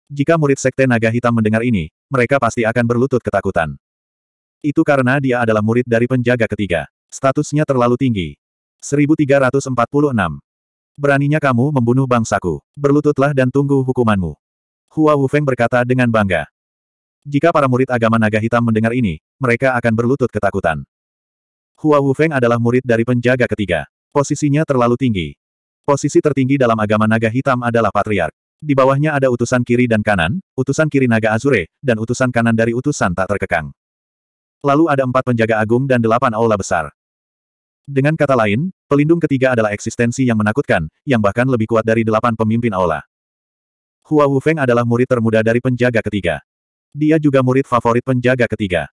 Jika murid Sekte Naga Hitam mendengar ini, mereka pasti akan berlutut ketakutan. Itu karena dia adalah murid dari penjaga ketiga. Statusnya terlalu tinggi. 1346. Beraninya kamu membunuh bangsaku. Berlututlah dan tunggu hukumanmu. Hua Wufeng berkata dengan bangga. Jika para murid agama naga hitam mendengar ini, mereka akan berlutut ketakutan. Hua Wufeng adalah murid dari penjaga ketiga. Posisinya terlalu tinggi. Posisi tertinggi dalam agama naga hitam adalah patriark. Di bawahnya ada utusan kiri dan kanan, utusan kiri naga Azure, dan utusan kanan dari utusan tak terkekang. Lalu ada empat penjaga agung dan delapan aula besar. Dengan kata lain, pelindung ketiga adalah eksistensi yang menakutkan, yang bahkan lebih kuat dari delapan pemimpin aula. Hua Wufeng adalah murid termuda dari penjaga ketiga. Dia juga murid favorit penjaga ketiga.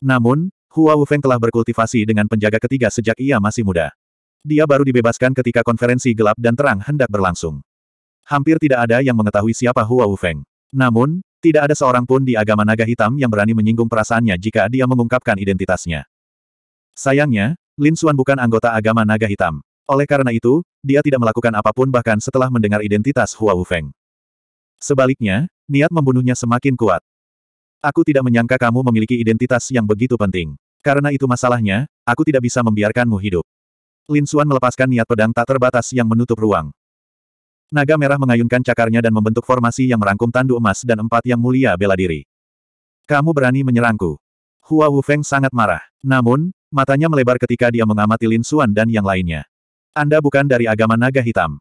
Namun, Hua Wufeng telah berkultivasi dengan penjaga ketiga sejak ia masih muda. Dia baru dibebaskan ketika konferensi gelap dan terang hendak berlangsung. Hampir tidak ada yang mengetahui siapa Hua Wufeng. Namun, tidak ada seorang pun di agama naga hitam yang berani menyinggung perasaannya jika dia mengungkapkan identitasnya. Sayangnya, Lin Xuan bukan anggota agama naga hitam. Oleh karena itu, dia tidak melakukan apapun bahkan setelah mendengar identitas Hua Wufeng. Sebaliknya, niat membunuhnya semakin kuat. Aku tidak menyangka kamu memiliki identitas yang begitu penting. Karena itu masalahnya, aku tidak bisa membiarkanmu hidup. Lin Xuan melepaskan niat pedang tak terbatas yang menutup ruang. Naga merah mengayunkan cakarnya dan membentuk formasi yang merangkum tandu emas dan empat yang mulia bela diri. Kamu berani menyerangku. Hua Wufeng sangat marah. Namun, matanya melebar ketika dia mengamati Lin Xuan dan yang lainnya. Anda bukan dari agama naga hitam.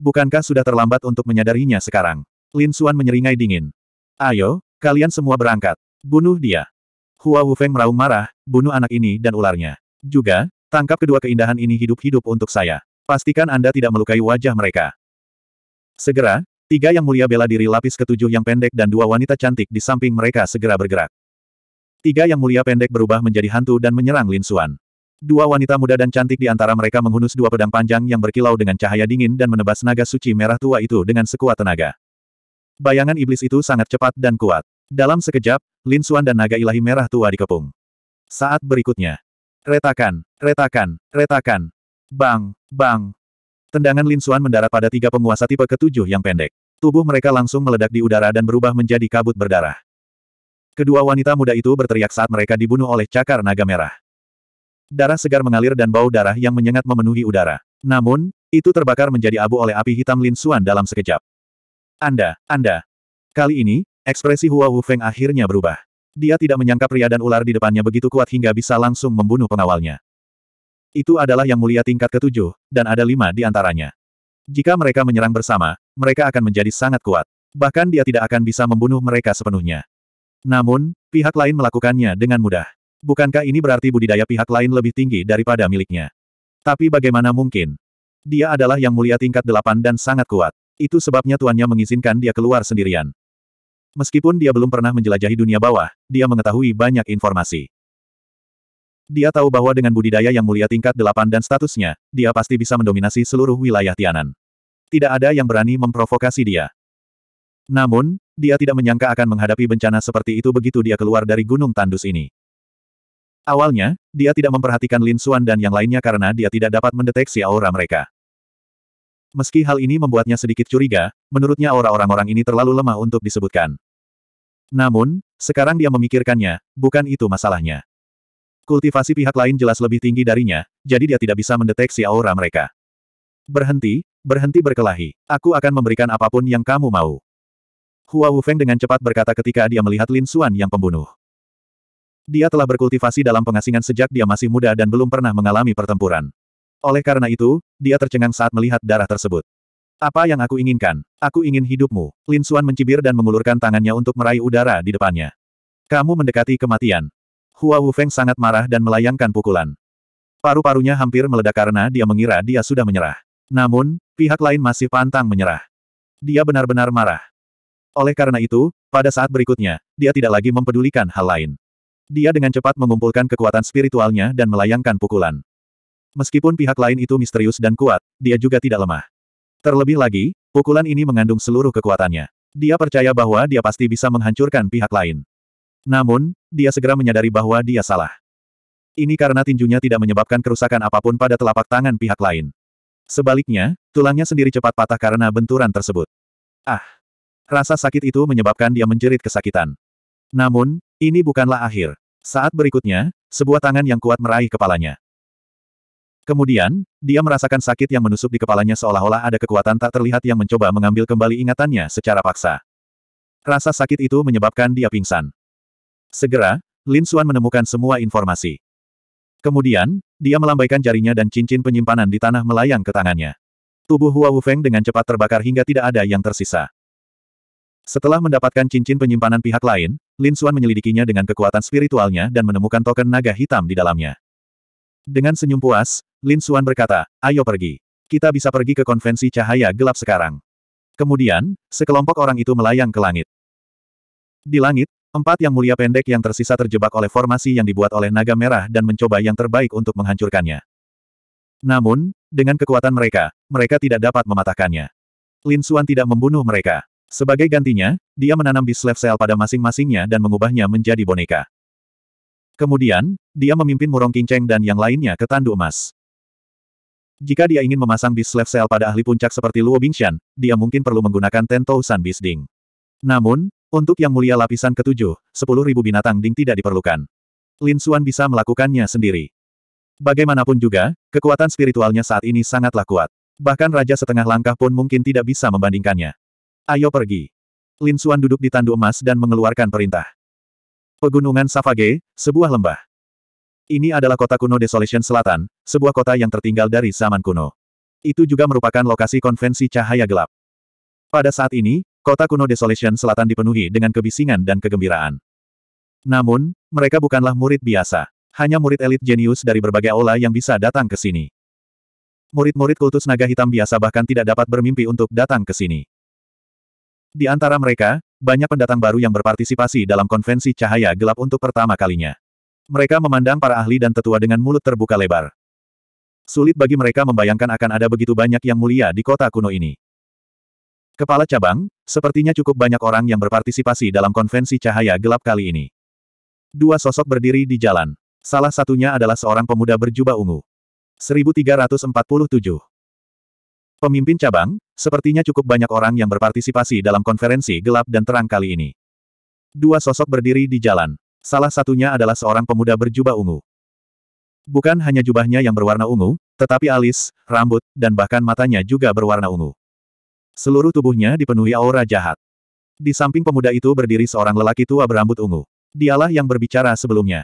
Bukankah sudah terlambat untuk menyadarinya sekarang? Lin Suan menyeringai dingin. Ayo, kalian semua berangkat. Bunuh dia. Hua Wufeng meraung marah, bunuh anak ini dan ularnya. Juga, tangkap kedua keindahan ini hidup-hidup untuk saya. Pastikan Anda tidak melukai wajah mereka. Segera, tiga yang mulia bela diri lapis ketujuh yang pendek dan dua wanita cantik di samping mereka segera bergerak. Tiga yang mulia pendek berubah menjadi hantu dan menyerang Lin Suan. Dua wanita muda dan cantik di antara mereka menghunus dua pedang panjang yang berkilau dengan cahaya dingin dan menebas naga suci merah tua itu dengan sekuat tenaga. Bayangan iblis itu sangat cepat dan kuat. Dalam sekejap, Lin Xuan dan naga ilahi merah tua dikepung. Saat berikutnya. Retakan, retakan, retakan. Bang, bang. Tendangan Lin Xuan mendarat pada tiga penguasa tipe ketujuh yang pendek. Tubuh mereka langsung meledak di udara dan berubah menjadi kabut berdarah. Kedua wanita muda itu berteriak saat mereka dibunuh oleh cakar naga merah. Darah segar mengalir dan bau darah yang menyengat memenuhi udara. Namun, itu terbakar menjadi abu oleh api hitam Lin Xuan dalam sekejap. Anda, Anda. Kali ini, ekspresi Hua Wufeng akhirnya berubah. Dia tidak menyangka pria dan ular di depannya begitu kuat hingga bisa langsung membunuh pengawalnya. Itu adalah yang mulia tingkat ketujuh, dan ada lima di antaranya. Jika mereka menyerang bersama, mereka akan menjadi sangat kuat. Bahkan dia tidak akan bisa membunuh mereka sepenuhnya. Namun, pihak lain melakukannya dengan mudah. Bukankah ini berarti budidaya pihak lain lebih tinggi daripada miliknya? Tapi bagaimana mungkin? Dia adalah yang mulia tingkat delapan dan sangat kuat. Itu sebabnya tuannya mengizinkan dia keluar sendirian. Meskipun dia belum pernah menjelajahi dunia bawah, dia mengetahui banyak informasi. Dia tahu bahwa dengan budidaya yang mulia tingkat delapan dan statusnya, dia pasti bisa mendominasi seluruh wilayah Tianan. Tidak ada yang berani memprovokasi dia. Namun, dia tidak menyangka akan menghadapi bencana seperti itu begitu dia keluar dari gunung tandus ini. Awalnya, dia tidak memperhatikan Lin Xuan dan yang lainnya karena dia tidak dapat mendeteksi aura mereka. Meski hal ini membuatnya sedikit curiga, menurutnya orang-orang orang ini terlalu lemah untuk disebutkan. Namun, sekarang dia memikirkannya, bukan itu masalahnya. Kultivasi pihak lain jelas lebih tinggi darinya, jadi dia tidak bisa mendeteksi aura mereka. Berhenti, berhenti berkelahi. Aku akan memberikan apapun yang kamu mau. Hua Wufeng dengan cepat berkata ketika dia melihat Lin Xuan yang pembunuh. Dia telah berkultivasi dalam pengasingan sejak dia masih muda dan belum pernah mengalami pertempuran. Oleh karena itu, dia tercengang saat melihat darah tersebut. Apa yang aku inginkan? Aku ingin hidupmu. Lin Xuan mencibir dan mengulurkan tangannya untuk meraih udara di depannya. Kamu mendekati kematian. Hua Wufeng sangat marah dan melayangkan pukulan. Paru-parunya hampir meledak karena dia mengira dia sudah menyerah. Namun, pihak lain masih pantang menyerah. Dia benar-benar marah. Oleh karena itu, pada saat berikutnya, dia tidak lagi mempedulikan hal lain. Dia dengan cepat mengumpulkan kekuatan spiritualnya dan melayangkan pukulan. Meskipun pihak lain itu misterius dan kuat, dia juga tidak lemah. Terlebih lagi, pukulan ini mengandung seluruh kekuatannya. Dia percaya bahwa dia pasti bisa menghancurkan pihak lain. Namun, dia segera menyadari bahwa dia salah. Ini karena tinjunya tidak menyebabkan kerusakan apapun pada telapak tangan pihak lain. Sebaliknya, tulangnya sendiri cepat patah karena benturan tersebut. Ah! Rasa sakit itu menyebabkan dia menjerit kesakitan. Namun, ini bukanlah akhir. Saat berikutnya, sebuah tangan yang kuat meraih kepalanya. Kemudian, dia merasakan sakit yang menusuk di kepalanya seolah-olah ada kekuatan tak terlihat yang mencoba mengambil kembali ingatannya secara paksa. Rasa sakit itu menyebabkan dia pingsan. Segera, Lin Xuan menemukan semua informasi. Kemudian, dia melambaikan jarinya dan cincin penyimpanan di tanah melayang ke tangannya. Tubuh Hua Wufeng dengan cepat terbakar hingga tidak ada yang tersisa. Setelah mendapatkan cincin penyimpanan pihak lain, Lin Xuan menyelidikinya dengan kekuatan spiritualnya dan menemukan token naga hitam di dalamnya. Dengan senyum puas, Lin Xuan berkata, ayo pergi. Kita bisa pergi ke konvensi cahaya gelap sekarang. Kemudian, sekelompok orang itu melayang ke langit. Di langit, empat yang mulia pendek yang tersisa terjebak oleh formasi yang dibuat oleh naga merah dan mencoba yang terbaik untuk menghancurkannya. Namun, dengan kekuatan mereka, mereka tidak dapat mematahkannya. Lin Xuan tidak membunuh mereka. Sebagai gantinya, dia menanam bislev sel pada masing-masingnya dan mengubahnya menjadi boneka. Kemudian, dia memimpin Murong Kinceng dan yang lainnya ke Tandu Emas. Jika dia ingin memasang bis slave sel pada ahli puncak seperti Luo Bingshan, dia mungkin perlu menggunakan Tentousan Bis Ding. Namun, untuk yang mulia lapisan ketujuh, sepuluh ribu binatang ding tidak diperlukan. Lin Xuan bisa melakukannya sendiri. Bagaimanapun juga, kekuatan spiritualnya saat ini sangatlah kuat. Bahkan Raja Setengah Langkah pun mungkin tidak bisa membandingkannya. Ayo pergi. Lin Xuan duduk di tandu emas dan mengeluarkan perintah. Pegunungan Savage, sebuah lembah. Ini adalah kota kuno Desolation Selatan, sebuah kota yang tertinggal dari zaman kuno. Itu juga merupakan lokasi konvensi cahaya gelap. Pada saat ini, kota kuno Desolation Selatan dipenuhi dengan kebisingan dan kegembiraan. Namun, mereka bukanlah murid biasa. Hanya murid elit jenius dari berbagai aula yang bisa datang ke sini. Murid-murid kultus naga hitam biasa bahkan tidak dapat bermimpi untuk datang ke sini. Di antara mereka, banyak pendatang baru yang berpartisipasi dalam konvensi cahaya gelap untuk pertama kalinya. Mereka memandang para ahli dan tetua dengan mulut terbuka lebar. Sulit bagi mereka membayangkan akan ada begitu banyak yang mulia di kota kuno ini. Kepala cabang, sepertinya cukup banyak orang yang berpartisipasi dalam konvensi cahaya gelap kali ini. Dua sosok berdiri di jalan. Salah satunya adalah seorang pemuda berjubah ungu. 1347 Pemimpin cabang, Sepertinya cukup banyak orang yang berpartisipasi dalam konferensi gelap dan terang kali ini. Dua sosok berdiri di jalan. Salah satunya adalah seorang pemuda berjubah ungu. Bukan hanya jubahnya yang berwarna ungu, tetapi alis, rambut, dan bahkan matanya juga berwarna ungu. Seluruh tubuhnya dipenuhi aura jahat. Di samping pemuda itu berdiri seorang lelaki tua berambut ungu. Dialah yang berbicara sebelumnya.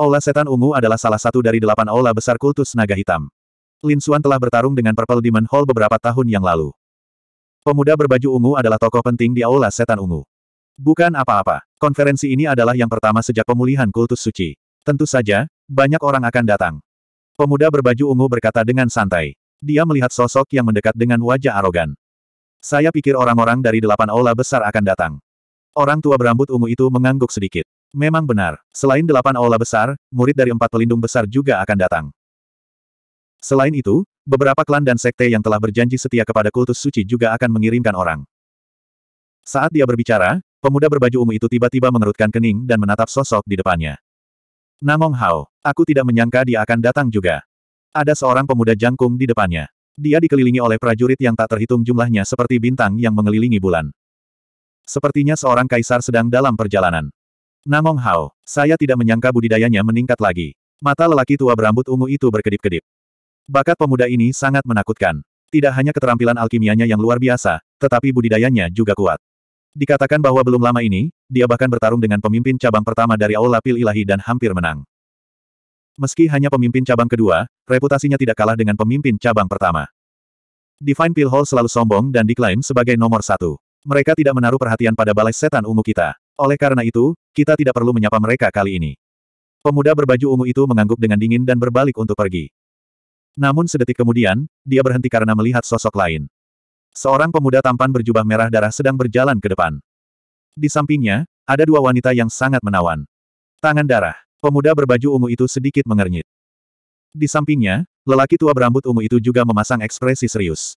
Aula Setan Ungu adalah salah satu dari delapan aula besar kultus naga hitam. Lin Xuan telah bertarung dengan Purple Demon Hall beberapa tahun yang lalu. Pemuda berbaju ungu adalah tokoh penting di Aula Setan Ungu. Bukan apa-apa. Konferensi ini adalah yang pertama sejak pemulihan kultus suci. Tentu saja, banyak orang akan datang. Pemuda berbaju ungu berkata dengan santai. Dia melihat sosok yang mendekat dengan wajah arogan. Saya pikir orang-orang dari delapan aula besar akan datang. Orang tua berambut ungu itu mengangguk sedikit. Memang benar, selain delapan aula besar, murid dari empat pelindung besar juga akan datang. Selain itu, Beberapa klan dan sekte yang telah berjanji setia kepada kultus suci juga akan mengirimkan orang. Saat dia berbicara, pemuda berbaju ungu itu tiba-tiba mengerutkan kening dan menatap sosok di depannya. Namong Hao, aku tidak menyangka dia akan datang juga. Ada seorang pemuda jangkung di depannya. Dia dikelilingi oleh prajurit yang tak terhitung jumlahnya seperti bintang yang mengelilingi bulan. Sepertinya seorang kaisar sedang dalam perjalanan. Namong Hao, saya tidak menyangka budidayanya meningkat lagi. Mata lelaki tua berambut ungu itu berkedip-kedip. Bakat pemuda ini sangat menakutkan. Tidak hanya keterampilan alkimianya yang luar biasa, tetapi budidayanya juga kuat. Dikatakan bahwa belum lama ini, dia bahkan bertarung dengan pemimpin cabang pertama dari Aula Pil Ilahi dan hampir menang. Meski hanya pemimpin cabang kedua, reputasinya tidak kalah dengan pemimpin cabang pertama. Divine Pill Hall selalu sombong dan diklaim sebagai nomor satu. Mereka tidak menaruh perhatian pada balai setan ungu kita. Oleh karena itu, kita tidak perlu menyapa mereka kali ini. Pemuda berbaju ungu itu mengangguk dengan dingin dan berbalik untuk pergi. Namun sedetik kemudian, dia berhenti karena melihat sosok lain. Seorang pemuda tampan berjubah merah darah sedang berjalan ke depan. Di sampingnya, ada dua wanita yang sangat menawan. Tangan darah, pemuda berbaju ungu itu sedikit mengernyit. Di sampingnya, lelaki tua berambut ungu itu juga memasang ekspresi serius.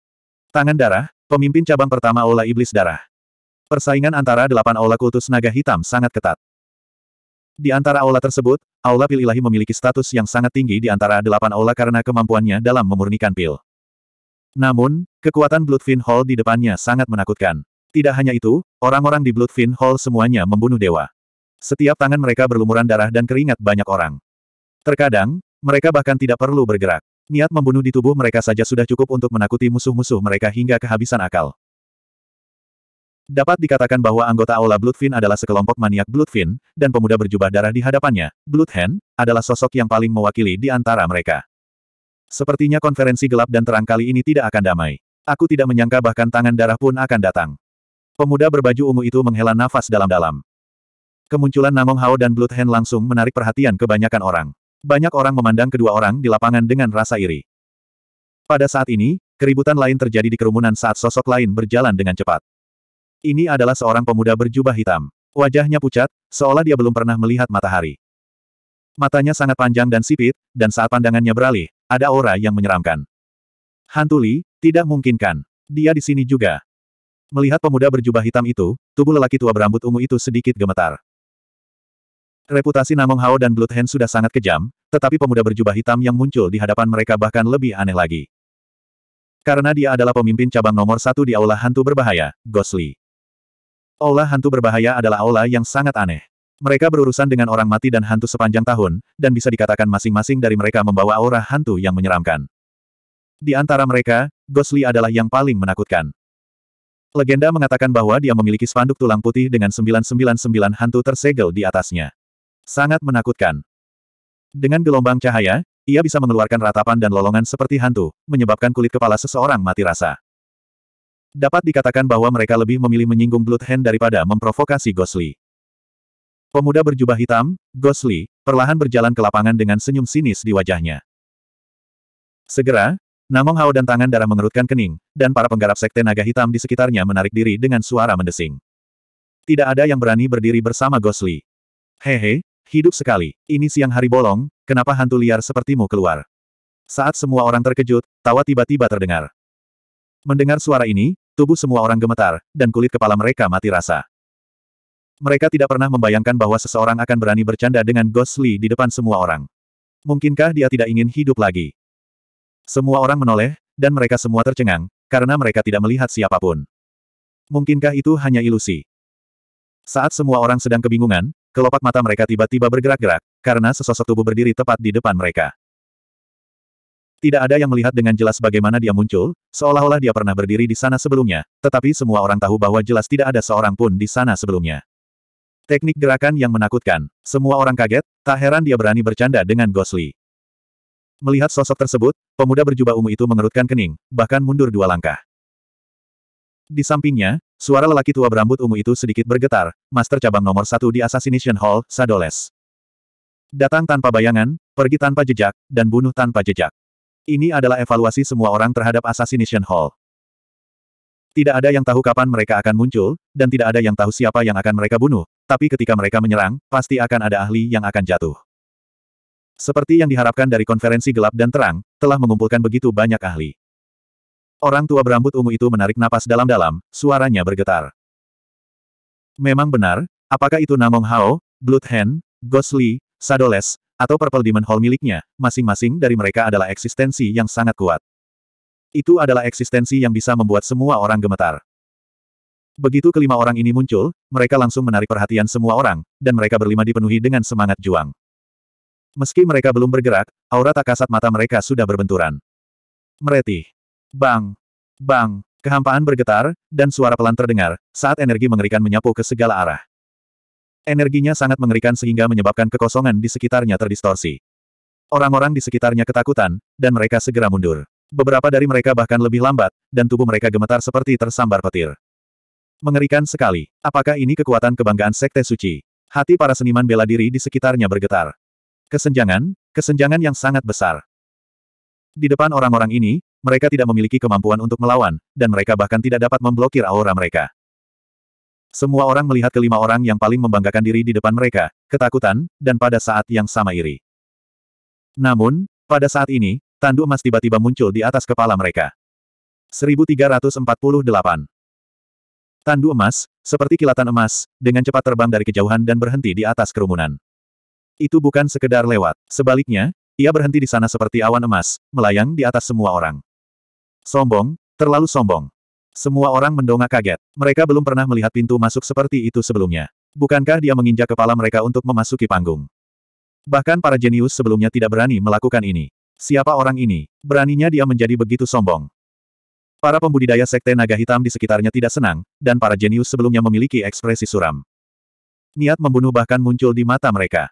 Tangan darah, pemimpin cabang pertama Ola Iblis Darah. Persaingan antara delapan Ola Kultus Naga Hitam sangat ketat. Di antara aula tersebut, aula pil ilahi memiliki status yang sangat tinggi di antara delapan aula karena kemampuannya dalam memurnikan pil. Namun, kekuatan Bloodfin Hall di depannya sangat menakutkan. Tidak hanya itu, orang-orang di Bloodfin Hall semuanya membunuh dewa. Setiap tangan mereka berlumuran darah dan keringat banyak orang. Terkadang, mereka bahkan tidak perlu bergerak. Niat membunuh di tubuh mereka saja sudah cukup untuk menakuti musuh-musuh mereka hingga kehabisan akal. Dapat dikatakan bahwa anggota Aula Bloodfin adalah sekelompok maniak Bloodfin, dan pemuda berjubah darah di hadapannya, Bloodhand, adalah sosok yang paling mewakili di antara mereka. Sepertinya konferensi gelap dan terang kali ini tidak akan damai. Aku tidak menyangka bahkan tangan darah pun akan datang. Pemuda berbaju ungu itu menghela nafas dalam-dalam. Kemunculan Namong Hao dan Bloodhand langsung menarik perhatian kebanyakan orang. Banyak orang memandang kedua orang di lapangan dengan rasa iri. Pada saat ini, keributan lain terjadi di kerumunan saat sosok lain berjalan dengan cepat. Ini adalah seorang pemuda berjubah hitam. Wajahnya pucat, seolah dia belum pernah melihat matahari. Matanya sangat panjang dan sipit, dan saat pandangannya beralih, ada aura yang menyeramkan. Hantu Li, tidak mungkinkan. Dia di sini juga. Melihat pemuda berjubah hitam itu, tubuh lelaki tua berambut ungu itu sedikit gemetar. Reputasi Namong Hao dan Blood Hand sudah sangat kejam, tetapi pemuda berjubah hitam yang muncul di hadapan mereka bahkan lebih aneh lagi. Karena dia adalah pemimpin cabang nomor satu di Aula Hantu Berbahaya, Ghostly. Aula hantu berbahaya adalah aula yang sangat aneh. Mereka berurusan dengan orang mati dan hantu sepanjang tahun, dan bisa dikatakan masing-masing dari mereka membawa aura hantu yang menyeramkan. Di antara mereka, Gosli adalah yang paling menakutkan. Legenda mengatakan bahwa dia memiliki spanduk tulang putih dengan 999 hantu tersegel di atasnya. Sangat menakutkan. Dengan gelombang cahaya, ia bisa mengeluarkan ratapan dan lolongan seperti hantu, menyebabkan kulit kepala seseorang mati rasa. Dapat dikatakan bahwa mereka lebih memilih menyinggung Blood Hand daripada memprovokasi Gosli. Pemuda berjubah hitam, Gosli, perlahan berjalan ke lapangan dengan senyum sinis di wajahnya. Segera, Namong Hao dan tangan darah mengerutkan kening, dan para penggarap sekte naga hitam di sekitarnya menarik diri dengan suara mendesing. Tidak ada yang berani berdiri bersama Gosli. Hehe, hidup sekali, ini siang hari bolong, kenapa hantu liar sepertimu keluar? Saat semua orang terkejut, tawa tiba-tiba terdengar. Mendengar suara ini, tubuh semua orang gemetar, dan kulit kepala mereka mati rasa. Mereka tidak pernah membayangkan bahwa seseorang akan berani bercanda dengan Ghost Lee di depan semua orang. Mungkinkah dia tidak ingin hidup lagi? Semua orang menoleh, dan mereka semua tercengang, karena mereka tidak melihat siapapun. Mungkinkah itu hanya ilusi? Saat semua orang sedang kebingungan, kelopak mata mereka tiba-tiba bergerak-gerak, karena sesosok tubuh berdiri tepat di depan mereka. Tidak ada yang melihat dengan jelas bagaimana dia muncul, seolah-olah dia pernah berdiri di sana sebelumnya, tetapi semua orang tahu bahwa jelas tidak ada seorang pun di sana sebelumnya. Teknik gerakan yang menakutkan. Semua orang kaget, tak heran dia berani bercanda dengan Gosli. Melihat sosok tersebut, pemuda berjubah ungu itu mengerutkan kening, bahkan mundur dua langkah. Di sampingnya, suara lelaki tua berambut ungu itu sedikit bergetar, master cabang nomor satu di Assassination Hall, Sadoles. Datang tanpa bayangan, pergi tanpa jejak, dan bunuh tanpa jejak. Ini adalah evaluasi semua orang terhadap Assassination Hall. Tidak ada yang tahu kapan mereka akan muncul, dan tidak ada yang tahu siapa yang akan mereka bunuh, tapi ketika mereka menyerang, pasti akan ada ahli yang akan jatuh. Seperti yang diharapkan dari konferensi gelap dan terang, telah mengumpulkan begitu banyak ahli. Orang tua berambut ungu itu menarik napas dalam-dalam, suaranya bergetar. Memang benar, apakah itu Namong Hao, Blood Hand, Ghostly, Sadoles, atau Purple Demon Hall miliknya, masing-masing dari mereka adalah eksistensi yang sangat kuat. Itu adalah eksistensi yang bisa membuat semua orang gemetar. Begitu kelima orang ini muncul, mereka langsung menarik perhatian semua orang, dan mereka berlima dipenuhi dengan semangat juang. Meski mereka belum bergerak, aura tak kasat mata mereka sudah berbenturan. Meretih. Bang. Bang. Kehampaan bergetar, dan suara pelan terdengar, saat energi mengerikan menyapu ke segala arah. Energinya sangat mengerikan sehingga menyebabkan kekosongan di sekitarnya terdistorsi. Orang-orang di sekitarnya ketakutan, dan mereka segera mundur. Beberapa dari mereka bahkan lebih lambat, dan tubuh mereka gemetar seperti tersambar petir. Mengerikan sekali. Apakah ini kekuatan kebanggaan Sekte Suci? Hati para seniman bela diri di sekitarnya bergetar. Kesenjangan, kesenjangan yang sangat besar. Di depan orang-orang ini, mereka tidak memiliki kemampuan untuk melawan, dan mereka bahkan tidak dapat memblokir aura mereka. Semua orang melihat kelima orang yang paling membanggakan diri di depan mereka, ketakutan, dan pada saat yang sama iri. Namun, pada saat ini, tanduk emas tiba-tiba muncul di atas kepala mereka. 1348 Tandu emas, seperti kilatan emas, dengan cepat terbang dari kejauhan dan berhenti di atas kerumunan. Itu bukan sekedar lewat. Sebaliknya, ia berhenti di sana seperti awan emas, melayang di atas semua orang. Sombong, terlalu sombong. Semua orang mendongak kaget. Mereka belum pernah melihat pintu masuk seperti itu sebelumnya. Bukankah dia menginjak kepala mereka untuk memasuki panggung? Bahkan para jenius sebelumnya tidak berani melakukan ini. Siapa orang ini? Beraninya dia menjadi begitu sombong. Para pembudidaya sekte naga hitam di sekitarnya tidak senang, dan para jenius sebelumnya memiliki ekspresi suram. Niat membunuh bahkan muncul di mata mereka.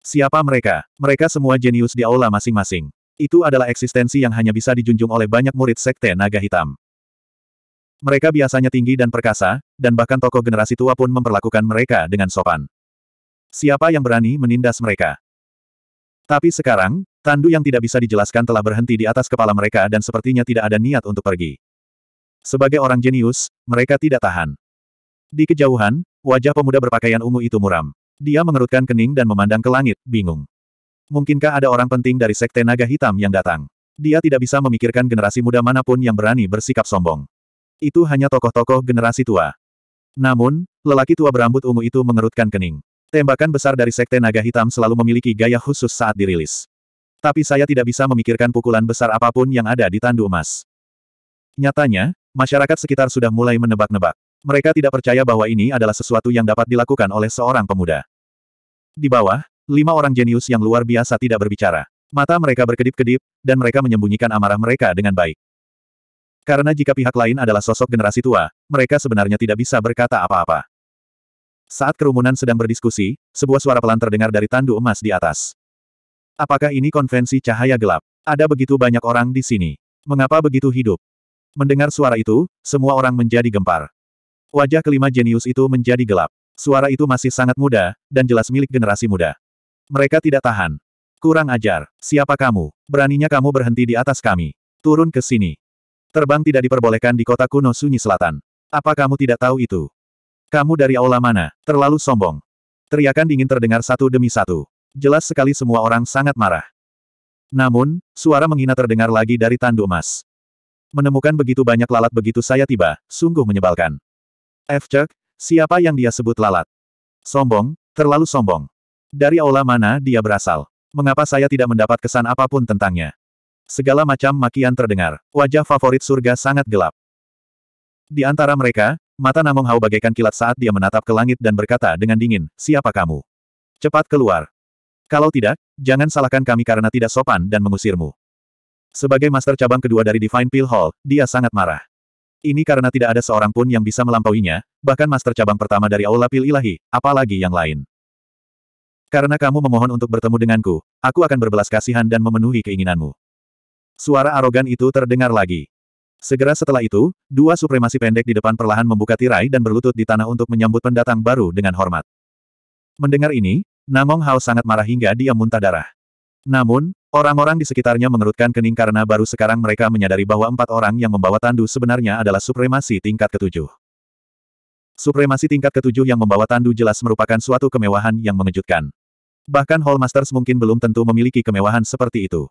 Siapa mereka? Mereka semua jenius di aula masing-masing. Itu adalah eksistensi yang hanya bisa dijunjung oleh banyak murid sekte naga hitam. Mereka biasanya tinggi dan perkasa, dan bahkan tokoh generasi tua pun memperlakukan mereka dengan sopan. Siapa yang berani menindas mereka? Tapi sekarang, tandu yang tidak bisa dijelaskan telah berhenti di atas kepala mereka dan sepertinya tidak ada niat untuk pergi. Sebagai orang jenius, mereka tidak tahan. Di kejauhan, wajah pemuda berpakaian ungu itu muram. Dia mengerutkan kening dan memandang ke langit, bingung. Mungkinkah ada orang penting dari Sekte Naga Hitam yang datang? Dia tidak bisa memikirkan generasi muda manapun yang berani bersikap sombong. Itu hanya tokoh-tokoh generasi tua. Namun, lelaki tua berambut ungu itu mengerutkan kening. Tembakan besar dari Sekte Naga Hitam selalu memiliki gaya khusus saat dirilis. Tapi saya tidak bisa memikirkan pukulan besar apapun yang ada di tandu emas. Nyatanya, masyarakat sekitar sudah mulai menebak-nebak. Mereka tidak percaya bahwa ini adalah sesuatu yang dapat dilakukan oleh seorang pemuda. Di bawah, lima orang jenius yang luar biasa tidak berbicara. Mata mereka berkedip-kedip, dan mereka menyembunyikan amarah mereka dengan baik. Karena jika pihak lain adalah sosok generasi tua, mereka sebenarnya tidak bisa berkata apa-apa. Saat kerumunan sedang berdiskusi, sebuah suara pelan terdengar dari tandu emas di atas. Apakah ini konvensi cahaya gelap? Ada begitu banyak orang di sini. Mengapa begitu hidup? Mendengar suara itu, semua orang menjadi gempar. Wajah kelima jenius itu menjadi gelap. Suara itu masih sangat muda, dan jelas milik generasi muda. Mereka tidak tahan. Kurang ajar. Siapa kamu? Beraninya kamu berhenti di atas kami. Turun ke sini. Terbang tidak diperbolehkan di kota kuno sunyi selatan. Apa kamu tidak tahu itu? Kamu dari aula mana? Terlalu sombong. Teriakan dingin terdengar satu demi satu. Jelas sekali semua orang sangat marah. Namun, suara menghina terdengar lagi dari tandu emas. Menemukan begitu banyak lalat begitu saya tiba, sungguh menyebalkan. Efcek, siapa yang dia sebut lalat? Sombong, terlalu sombong. Dari aula mana dia berasal? Mengapa saya tidak mendapat kesan apapun tentangnya? Segala macam makian terdengar. Wajah favorit surga sangat gelap. Di antara mereka, mata Namong Hao bagaikan kilat saat dia menatap ke langit dan berkata dengan dingin, siapa kamu? Cepat keluar. Kalau tidak, jangan salahkan kami karena tidak sopan dan mengusirmu. Sebagai master cabang kedua dari Divine Pill Hall, dia sangat marah. Ini karena tidak ada seorang pun yang bisa melampauinya, bahkan master cabang pertama dari Aula Pil Ilahi, apalagi yang lain. Karena kamu memohon untuk bertemu denganku, aku akan berbelas kasihan dan memenuhi keinginanmu. Suara arogan itu terdengar lagi. Segera setelah itu, dua supremasi pendek di depan perlahan membuka tirai dan berlutut di tanah untuk menyambut pendatang baru dengan hormat. Mendengar ini, Namong Hao sangat marah hingga dia muntah darah. Namun, orang-orang di sekitarnya mengerutkan kening karena baru sekarang mereka menyadari bahwa empat orang yang membawa tandu sebenarnya adalah supremasi tingkat ketujuh. Supremasi tingkat ketujuh yang membawa tandu jelas merupakan suatu kemewahan yang mengejutkan. Bahkan Hallmasters mungkin belum tentu memiliki kemewahan seperti itu.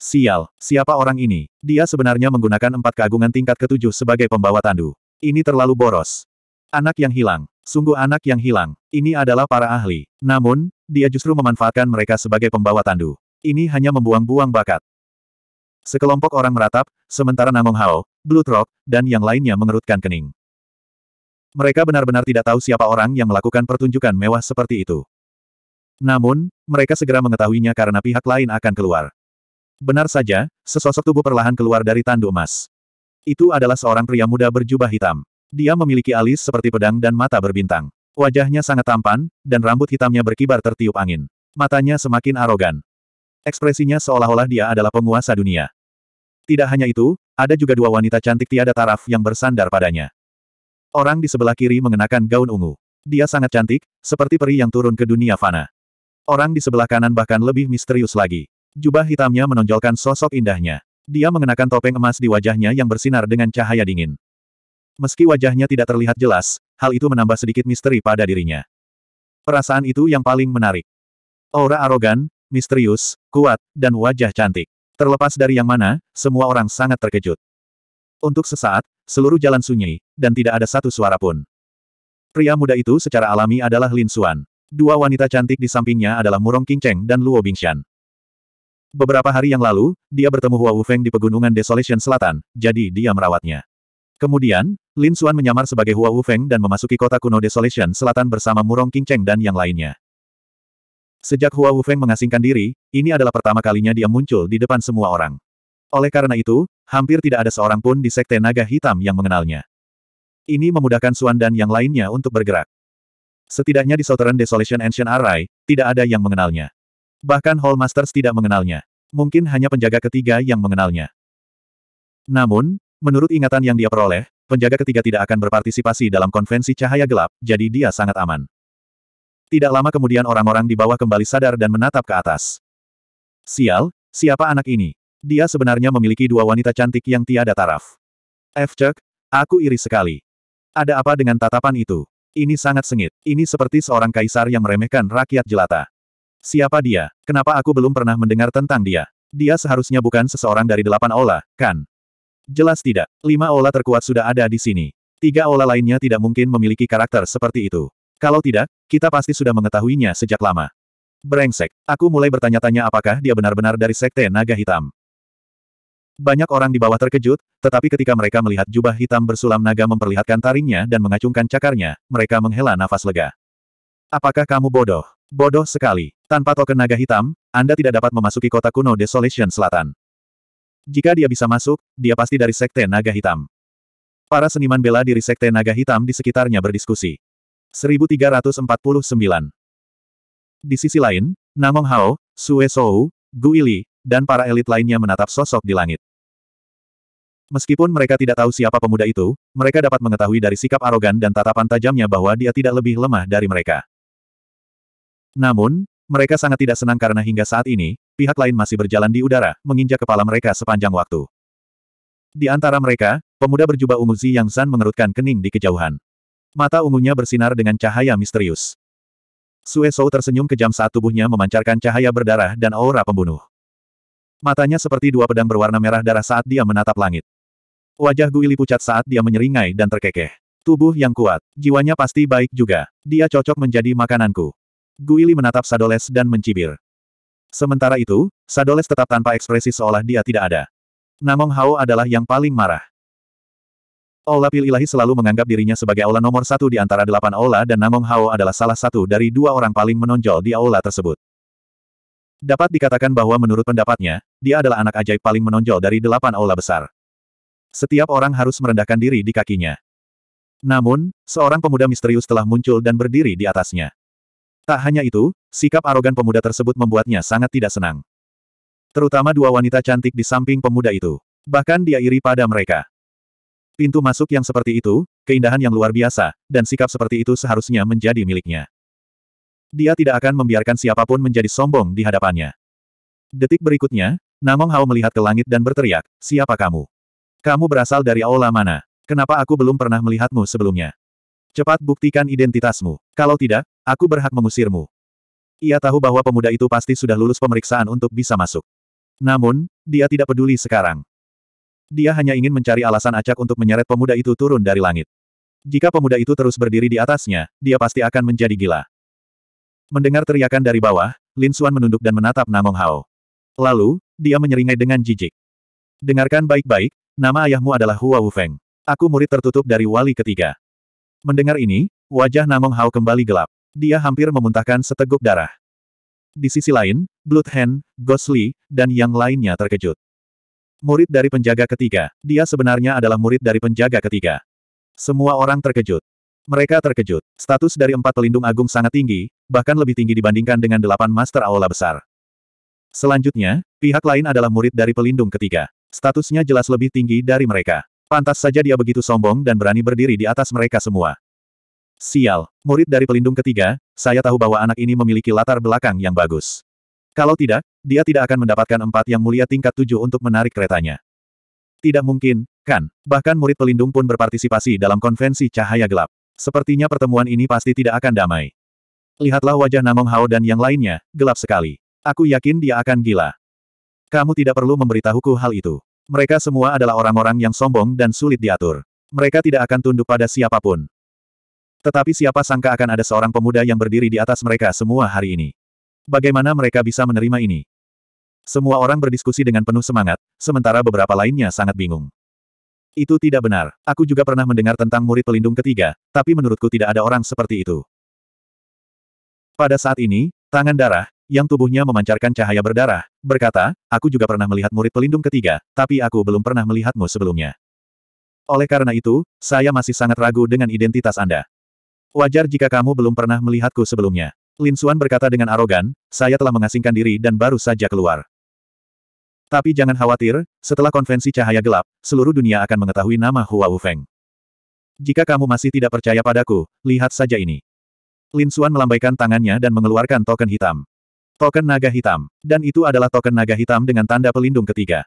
Sial, siapa orang ini? Dia sebenarnya menggunakan empat keagungan tingkat ketujuh sebagai pembawa tandu. Ini terlalu boros. Anak yang hilang. Sungguh anak yang hilang. Ini adalah para ahli. Namun, dia justru memanfaatkan mereka sebagai pembawa tandu. Ini hanya membuang-buang bakat. Sekelompok orang meratap, sementara Namong Hao, Blue Rock, dan yang lainnya mengerutkan kening. Mereka benar-benar tidak tahu siapa orang yang melakukan pertunjukan mewah seperti itu. Namun, mereka segera mengetahuinya karena pihak lain akan keluar. Benar saja, sesosok tubuh perlahan keluar dari tandu emas. Itu adalah seorang pria muda berjubah hitam. Dia memiliki alis seperti pedang dan mata berbintang. Wajahnya sangat tampan, dan rambut hitamnya berkibar tertiup angin. Matanya semakin arogan. Ekspresinya seolah-olah dia adalah penguasa dunia. Tidak hanya itu, ada juga dua wanita cantik tiada taraf yang bersandar padanya. Orang di sebelah kiri mengenakan gaun ungu. Dia sangat cantik, seperti peri yang turun ke dunia fana. Orang di sebelah kanan bahkan lebih misterius lagi. Jubah hitamnya menonjolkan sosok indahnya. Dia mengenakan topeng emas di wajahnya yang bersinar dengan cahaya dingin. Meski wajahnya tidak terlihat jelas, hal itu menambah sedikit misteri pada dirinya. Perasaan itu yang paling menarik. Aura arogan, misterius, kuat, dan wajah cantik. Terlepas dari yang mana, semua orang sangat terkejut. Untuk sesaat, seluruh jalan sunyi, dan tidak ada satu suara pun. Pria muda itu secara alami adalah Lin Xuan. Dua wanita cantik di sampingnya adalah Murong King Cheng dan Luo Bingxian. Beberapa hari yang lalu, dia bertemu Hua Wufeng di pegunungan Desolation Selatan, jadi dia merawatnya. Kemudian, Lin Xuan menyamar sebagai Hua Wufeng dan memasuki kota kuno Desolation Selatan bersama Murong Qingcheng dan yang lainnya. Sejak Hua Wufeng mengasingkan diri, ini adalah pertama kalinya dia muncul di depan semua orang. Oleh karena itu, hampir tidak ada seorang pun di Sekte Naga Hitam yang mengenalnya. Ini memudahkan Xuan dan yang lainnya untuk bergerak. Setidaknya di Southern Desolation Ancient Array, tidak ada yang mengenalnya. Bahkan Hallmasters tidak mengenalnya. Mungkin hanya penjaga ketiga yang mengenalnya. Namun, menurut ingatan yang dia peroleh, penjaga ketiga tidak akan berpartisipasi dalam konvensi cahaya gelap, jadi dia sangat aman. Tidak lama kemudian orang-orang di bawah kembali sadar dan menatap ke atas. Sial, siapa anak ini? Dia sebenarnya memiliki dua wanita cantik yang tiada taraf. F. Cek, aku iri sekali. Ada apa dengan tatapan itu? Ini sangat sengit. Ini seperti seorang kaisar yang meremehkan rakyat jelata. Siapa dia? Kenapa aku belum pernah mendengar tentang dia? Dia seharusnya bukan seseorang dari delapan ola, kan? Jelas tidak. Lima ola terkuat sudah ada di sini. Tiga ola lainnya tidak mungkin memiliki karakter seperti itu. Kalau tidak, kita pasti sudah mengetahuinya sejak lama. Brengsek, aku mulai bertanya-tanya apakah dia benar-benar dari Sekte Naga Hitam. Banyak orang di bawah terkejut, tetapi ketika mereka melihat jubah hitam bersulam naga memperlihatkan taringnya dan mengacungkan cakarnya, mereka menghela nafas lega. Apakah kamu bodoh? Bodoh sekali. Tanpa token naga hitam, Anda tidak dapat memasuki kota kuno Desolation Selatan. Jika dia bisa masuk, dia pasti dari Sekte Naga Hitam. Para seniman bela diri Sekte Naga Hitam di sekitarnya berdiskusi. 1349 Di sisi lain, Namong Hao, Sue Sou, Gu dan para elit lainnya menatap sosok di langit. Meskipun mereka tidak tahu siapa pemuda itu, mereka dapat mengetahui dari sikap arogan dan tatapan tajamnya bahwa dia tidak lebih lemah dari mereka. Namun, mereka sangat tidak senang karena hingga saat ini, pihak lain masih berjalan di udara, menginjak kepala mereka sepanjang waktu. Di antara mereka, pemuda berjubah ungu Zi Yang Zan mengerutkan kening di kejauhan. Mata ungunya bersinar dengan cahaya misterius. Sue Sou tersenyum kejam saat tubuhnya memancarkan cahaya berdarah dan aura pembunuh. Matanya seperti dua pedang berwarna merah darah saat dia menatap langit. Wajah Guili pucat saat dia menyeringai dan terkekeh. Tubuh yang kuat, jiwanya pasti baik juga. Dia cocok menjadi makananku. Guili menatap Sadoles dan mencibir. Sementara itu, Sadoles tetap tanpa ekspresi seolah dia tidak ada. Namong Hao adalah yang paling marah. Ola Pil Ilahi selalu menganggap dirinya sebagai aula nomor satu di antara delapan aula dan Namong Hao adalah salah satu dari dua orang paling menonjol di aula tersebut. Dapat dikatakan bahwa menurut pendapatnya, dia adalah anak ajaib paling menonjol dari delapan aula besar. Setiap orang harus merendahkan diri di kakinya. Namun, seorang pemuda misterius telah muncul dan berdiri di atasnya. Tak hanya itu, sikap arogan pemuda tersebut membuatnya sangat tidak senang. Terutama dua wanita cantik di samping pemuda itu. Bahkan dia iri pada mereka. Pintu masuk yang seperti itu, keindahan yang luar biasa, dan sikap seperti itu seharusnya menjadi miliknya. Dia tidak akan membiarkan siapapun menjadi sombong di hadapannya. Detik berikutnya, Namong Hao melihat ke langit dan berteriak, Siapa kamu? Kamu berasal dari aula mana? Kenapa aku belum pernah melihatmu sebelumnya? Cepat buktikan identitasmu. Kalau tidak, aku berhak mengusirmu. Ia tahu bahwa pemuda itu pasti sudah lulus pemeriksaan untuk bisa masuk. Namun, dia tidak peduli sekarang. Dia hanya ingin mencari alasan acak untuk menyeret pemuda itu turun dari langit. Jika pemuda itu terus berdiri di atasnya, dia pasti akan menjadi gila. Mendengar teriakan dari bawah, Lin Xuan menunduk dan menatap Namong Hao. Lalu, dia menyeringai dengan jijik. Dengarkan baik-baik, nama ayahmu adalah Hua Wufeng. Aku murid tertutup dari wali ketiga. Mendengar ini, wajah Namong Hao kembali gelap. Dia hampir memuntahkan seteguk darah. Di sisi lain, Blood Hand, Ghost Lee, dan yang lainnya terkejut. Murid dari penjaga ketiga, dia sebenarnya adalah murid dari penjaga ketiga. Semua orang terkejut. Mereka terkejut. Status dari empat pelindung agung sangat tinggi, bahkan lebih tinggi dibandingkan dengan delapan Master Aula besar. Selanjutnya, pihak lain adalah murid dari pelindung ketiga. Statusnya jelas lebih tinggi dari mereka. Pantas saja dia begitu sombong dan berani berdiri di atas mereka semua. Sial, murid dari pelindung ketiga, saya tahu bahwa anak ini memiliki latar belakang yang bagus. Kalau tidak, dia tidak akan mendapatkan empat yang mulia tingkat tujuh untuk menarik keretanya. Tidak mungkin, kan? Bahkan murid pelindung pun berpartisipasi dalam konvensi cahaya gelap. Sepertinya pertemuan ini pasti tidak akan damai. Lihatlah wajah Namong Hao dan yang lainnya, gelap sekali. Aku yakin dia akan gila. Kamu tidak perlu memberitahuku hal itu. Mereka semua adalah orang-orang yang sombong dan sulit diatur. Mereka tidak akan tunduk pada siapapun. Tetapi siapa sangka akan ada seorang pemuda yang berdiri di atas mereka semua hari ini. Bagaimana mereka bisa menerima ini? Semua orang berdiskusi dengan penuh semangat, sementara beberapa lainnya sangat bingung. Itu tidak benar. Aku juga pernah mendengar tentang murid pelindung ketiga, tapi menurutku tidak ada orang seperti itu. Pada saat ini, tangan darah, yang tubuhnya memancarkan cahaya berdarah, berkata, aku juga pernah melihat murid pelindung ketiga, tapi aku belum pernah melihatmu sebelumnya. Oleh karena itu, saya masih sangat ragu dengan identitas Anda. Wajar jika kamu belum pernah melihatku sebelumnya. Lin Xuan berkata dengan arogan, saya telah mengasingkan diri dan baru saja keluar. Tapi jangan khawatir, setelah konvensi cahaya gelap, seluruh dunia akan mengetahui nama Hua Feng. Jika kamu masih tidak percaya padaku, lihat saja ini. Lin Xuan melambaikan tangannya dan mengeluarkan token hitam. Token naga hitam. Dan itu adalah token naga hitam dengan tanda pelindung ketiga.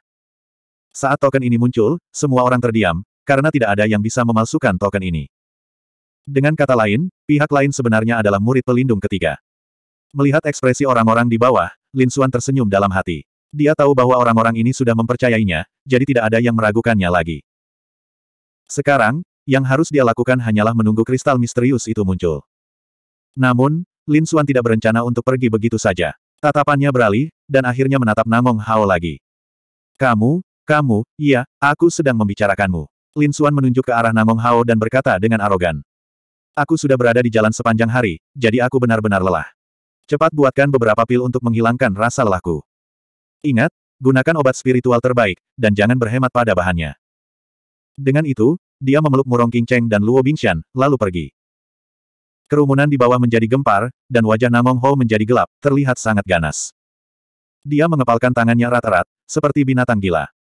Saat token ini muncul, semua orang terdiam, karena tidak ada yang bisa memalsukan token ini. Dengan kata lain, pihak lain sebenarnya adalah murid pelindung ketiga. Melihat ekspresi orang-orang di bawah, Lin Xuan tersenyum dalam hati. Dia tahu bahwa orang-orang ini sudah mempercayainya, jadi tidak ada yang meragukannya lagi. Sekarang, yang harus dia lakukan hanyalah menunggu kristal misterius itu muncul. Namun, Lin Suan tidak berencana untuk pergi begitu saja. Tatapannya beralih, dan akhirnya menatap Nangong Hao lagi. Kamu, kamu, iya, aku sedang membicarakanmu. Lin Suan menunjuk ke arah Nangong Hao dan berkata dengan arogan. Aku sudah berada di jalan sepanjang hari, jadi aku benar-benar lelah. Cepat buatkan beberapa pil untuk menghilangkan rasa lelahku. Ingat, gunakan obat spiritual terbaik, dan jangan berhemat pada bahannya. Dengan itu, dia memeluk Murong King Cheng dan Luo Bingshan, lalu pergi. Kerumunan di bawah menjadi gempar, dan wajah Namong Ho menjadi gelap, terlihat sangat ganas. Dia mengepalkan tangannya rata rat seperti binatang gila.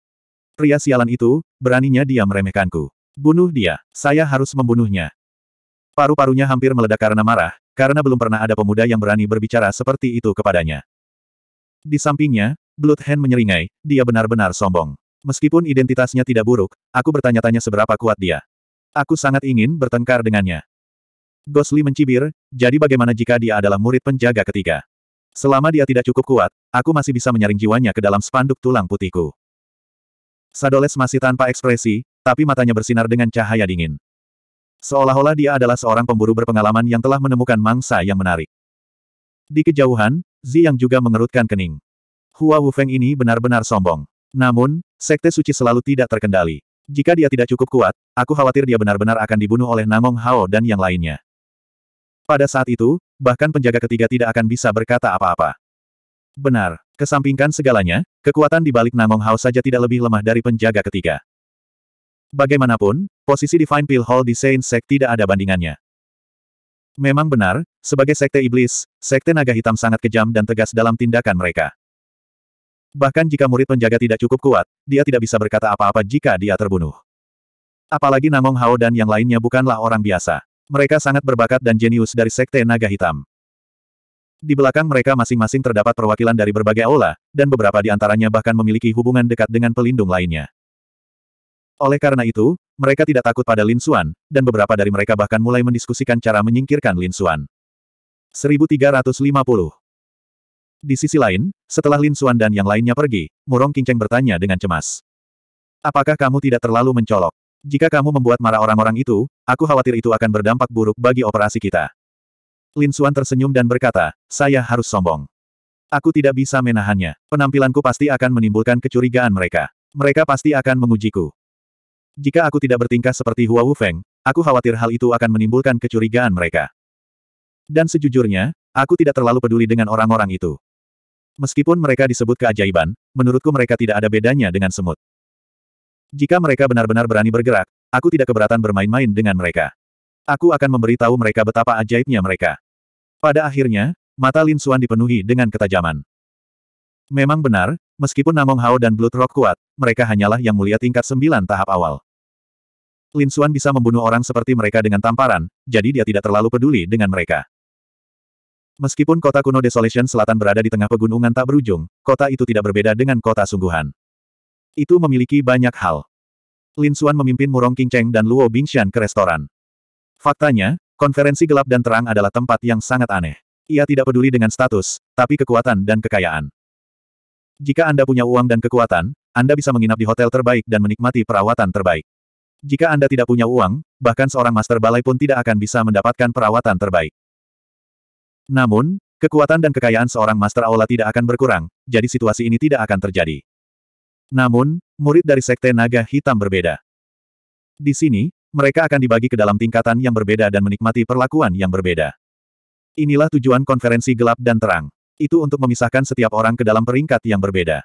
Pria sialan itu, beraninya dia meremehkanku. Bunuh dia, saya harus membunuhnya. Paru-parunya hampir meledak karena marah, karena belum pernah ada pemuda yang berani berbicara seperti itu kepadanya. Di sampingnya, Blood Hand menyeringai, dia benar-benar sombong. Meskipun identitasnya tidak buruk, aku bertanya-tanya seberapa kuat dia. Aku sangat ingin bertengkar dengannya. Gosli mencibir, jadi bagaimana jika dia adalah murid penjaga ketiga? Selama dia tidak cukup kuat, aku masih bisa menyaring jiwanya ke dalam spanduk tulang putihku. Sadoles masih tanpa ekspresi, tapi matanya bersinar dengan cahaya dingin. Seolah-olah dia adalah seorang pemburu berpengalaman yang telah menemukan mangsa yang menarik. Di kejauhan, Zi yang juga mengerutkan kening. Hua Wufeng ini benar-benar sombong. Namun, sekte suci selalu tidak terkendali. Jika dia tidak cukup kuat, aku khawatir dia benar-benar akan dibunuh oleh Nangong Hao dan yang lainnya. Pada saat itu, bahkan penjaga ketiga tidak akan bisa berkata apa-apa. Benar, kesampingkan segalanya, kekuatan di balik Namong Hao saja tidak lebih lemah dari penjaga ketiga. Bagaimanapun, posisi Divine Pill Hall di Saint Sect tidak ada bandingannya. Memang benar, sebagai sekte iblis, sekte naga hitam sangat kejam dan tegas dalam tindakan mereka. Bahkan jika murid penjaga tidak cukup kuat, dia tidak bisa berkata apa-apa jika dia terbunuh. Apalagi Namong Hao dan yang lainnya bukanlah orang biasa. Mereka sangat berbakat dan jenius dari Sekte Naga Hitam. Di belakang mereka masing-masing terdapat perwakilan dari berbagai aula, dan beberapa di antaranya bahkan memiliki hubungan dekat dengan pelindung lainnya. Oleh karena itu, mereka tidak takut pada Lin Xuan, dan beberapa dari mereka bahkan mulai mendiskusikan cara menyingkirkan Lin Xuan. 1350 Di sisi lain, setelah Lin Xuan dan yang lainnya pergi, Murong Kinceng bertanya dengan cemas. Apakah kamu tidak terlalu mencolok? Jika kamu membuat marah orang-orang itu, aku khawatir itu akan berdampak buruk bagi operasi kita. Lin Xuan tersenyum dan berkata, saya harus sombong. Aku tidak bisa menahannya. Penampilanku pasti akan menimbulkan kecurigaan mereka. Mereka pasti akan mengujiku. Jika aku tidak bertingkah seperti Hua Feng, aku khawatir hal itu akan menimbulkan kecurigaan mereka. Dan sejujurnya, aku tidak terlalu peduli dengan orang-orang itu. Meskipun mereka disebut keajaiban, menurutku mereka tidak ada bedanya dengan semut. Jika mereka benar-benar berani bergerak, aku tidak keberatan bermain-main dengan mereka. Aku akan memberitahu mereka betapa ajaibnya mereka. Pada akhirnya, mata Lin Xuan dipenuhi dengan ketajaman. Memang benar, meskipun Namong Hao dan Blood Rock kuat, mereka hanyalah yang mulia tingkat sembilan tahap awal. Lin Xuan bisa membunuh orang seperti mereka dengan tamparan, jadi dia tidak terlalu peduli dengan mereka. Meskipun kota kuno Desolation Selatan berada di tengah pegunungan tak berujung, kota itu tidak berbeda dengan kota sungguhan. Itu memiliki banyak hal. Lin Xuan memimpin Murong Qingcheng dan Luo Bingxian ke restoran. Faktanya, konferensi gelap dan terang adalah tempat yang sangat aneh. Ia tidak peduli dengan status, tapi kekuatan dan kekayaan. Jika Anda punya uang dan kekuatan, Anda bisa menginap di hotel terbaik dan menikmati perawatan terbaik. Jika Anda tidak punya uang, bahkan seorang master balai pun tidak akan bisa mendapatkan perawatan terbaik. Namun, kekuatan dan kekayaan seorang master aula tidak akan berkurang, jadi situasi ini tidak akan terjadi. Namun, murid dari Sekte Naga Hitam berbeda. Di sini, mereka akan dibagi ke dalam tingkatan yang berbeda dan menikmati perlakuan yang berbeda. Inilah tujuan konferensi gelap dan terang. Itu untuk memisahkan setiap orang ke dalam peringkat yang berbeda.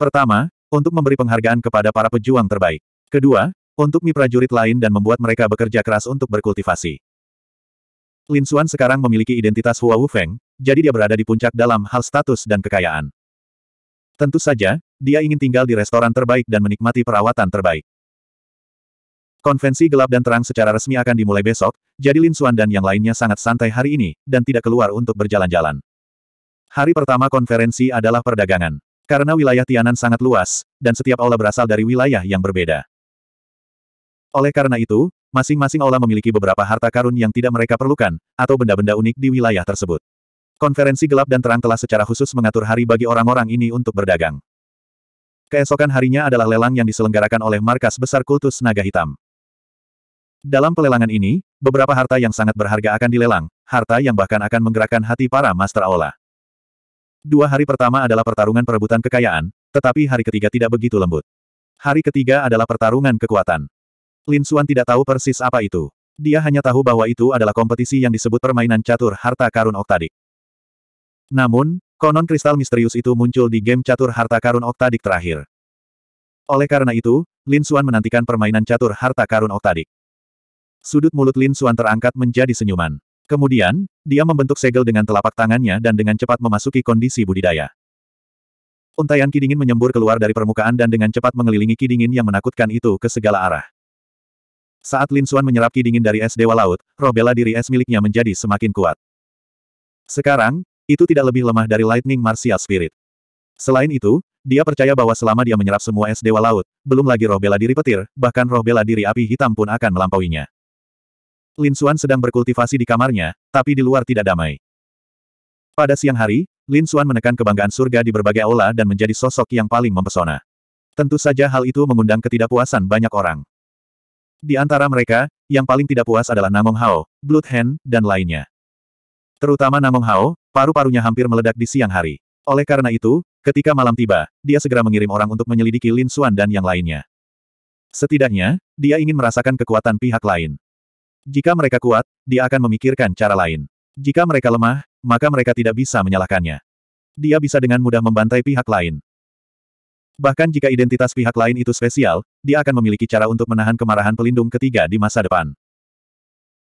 Pertama, untuk memberi penghargaan kepada para pejuang terbaik. Kedua, untuk mi prajurit lain dan membuat mereka bekerja keras untuk berkultivasi. Lin Xuan sekarang memiliki identitas Hua Wufeng, jadi dia berada di puncak dalam hal status dan kekayaan. Tentu saja, dia ingin tinggal di restoran terbaik dan menikmati perawatan terbaik. Konvensi gelap dan terang secara resmi akan dimulai besok, jadi Lin Xuan dan yang lainnya sangat santai hari ini, dan tidak keluar untuk berjalan-jalan. Hari pertama konferensi adalah perdagangan. Karena wilayah Tianan sangat luas, dan setiap aula berasal dari wilayah yang berbeda. Oleh karena itu, masing-masing aula memiliki beberapa harta karun yang tidak mereka perlukan, atau benda-benda unik di wilayah tersebut. Konferensi gelap dan terang telah secara khusus mengatur hari bagi orang-orang ini untuk berdagang. Keesokan harinya adalah lelang yang diselenggarakan oleh markas besar kultus naga hitam. Dalam pelelangan ini, beberapa harta yang sangat berharga akan dilelang, harta yang bahkan akan menggerakkan hati para Master Aula. Dua hari pertama adalah pertarungan perebutan kekayaan, tetapi hari ketiga tidak begitu lembut. Hari ketiga adalah pertarungan kekuatan. Lin Xuan tidak tahu persis apa itu. Dia hanya tahu bahwa itu adalah kompetisi yang disebut permainan catur harta karun oktadik. Namun, Konon kristal misterius itu muncul di game catur harta karun oktadik terakhir. Oleh karena itu, Lin Suan menantikan permainan catur harta karun oktadik. Sudut mulut Lin Suan terangkat menjadi senyuman. Kemudian, dia membentuk segel dengan telapak tangannya dan dengan cepat memasuki kondisi budidaya. Untaian kidingin menyembur keluar dari permukaan dan dengan cepat mengelilingi kidingin yang menakutkan itu ke segala arah. Saat Lin Suan menyerap kidingin dari es dewa laut, roh bela diri es miliknya menjadi semakin kuat. Sekarang, itu tidak lebih lemah dari Lightning Martial Spirit. Selain itu, dia percaya bahwa selama dia menyerap semua es Dewa Laut, belum lagi roh bela diri petir, bahkan roh bela diri api hitam pun akan melampauinya. Lin Xuan sedang berkultivasi di kamarnya, tapi di luar tidak damai. Pada siang hari, Lin Xuan menekan kebanggaan surga di berbagai aula dan menjadi sosok yang paling mempesona. Tentu saja hal itu mengundang ketidakpuasan banyak orang. Di antara mereka, yang paling tidak puas adalah Namong Hao, Blood Hand, dan lainnya. Terutama Namong Hao, paru-parunya hampir meledak di siang hari. Oleh karena itu, ketika malam tiba, dia segera mengirim orang untuk menyelidiki Lin Xuan dan yang lainnya. Setidaknya, dia ingin merasakan kekuatan pihak lain. Jika mereka kuat, dia akan memikirkan cara lain. Jika mereka lemah, maka mereka tidak bisa menyalahkannya. Dia bisa dengan mudah membantai pihak lain. Bahkan jika identitas pihak lain itu spesial, dia akan memiliki cara untuk menahan kemarahan pelindung ketiga di masa depan.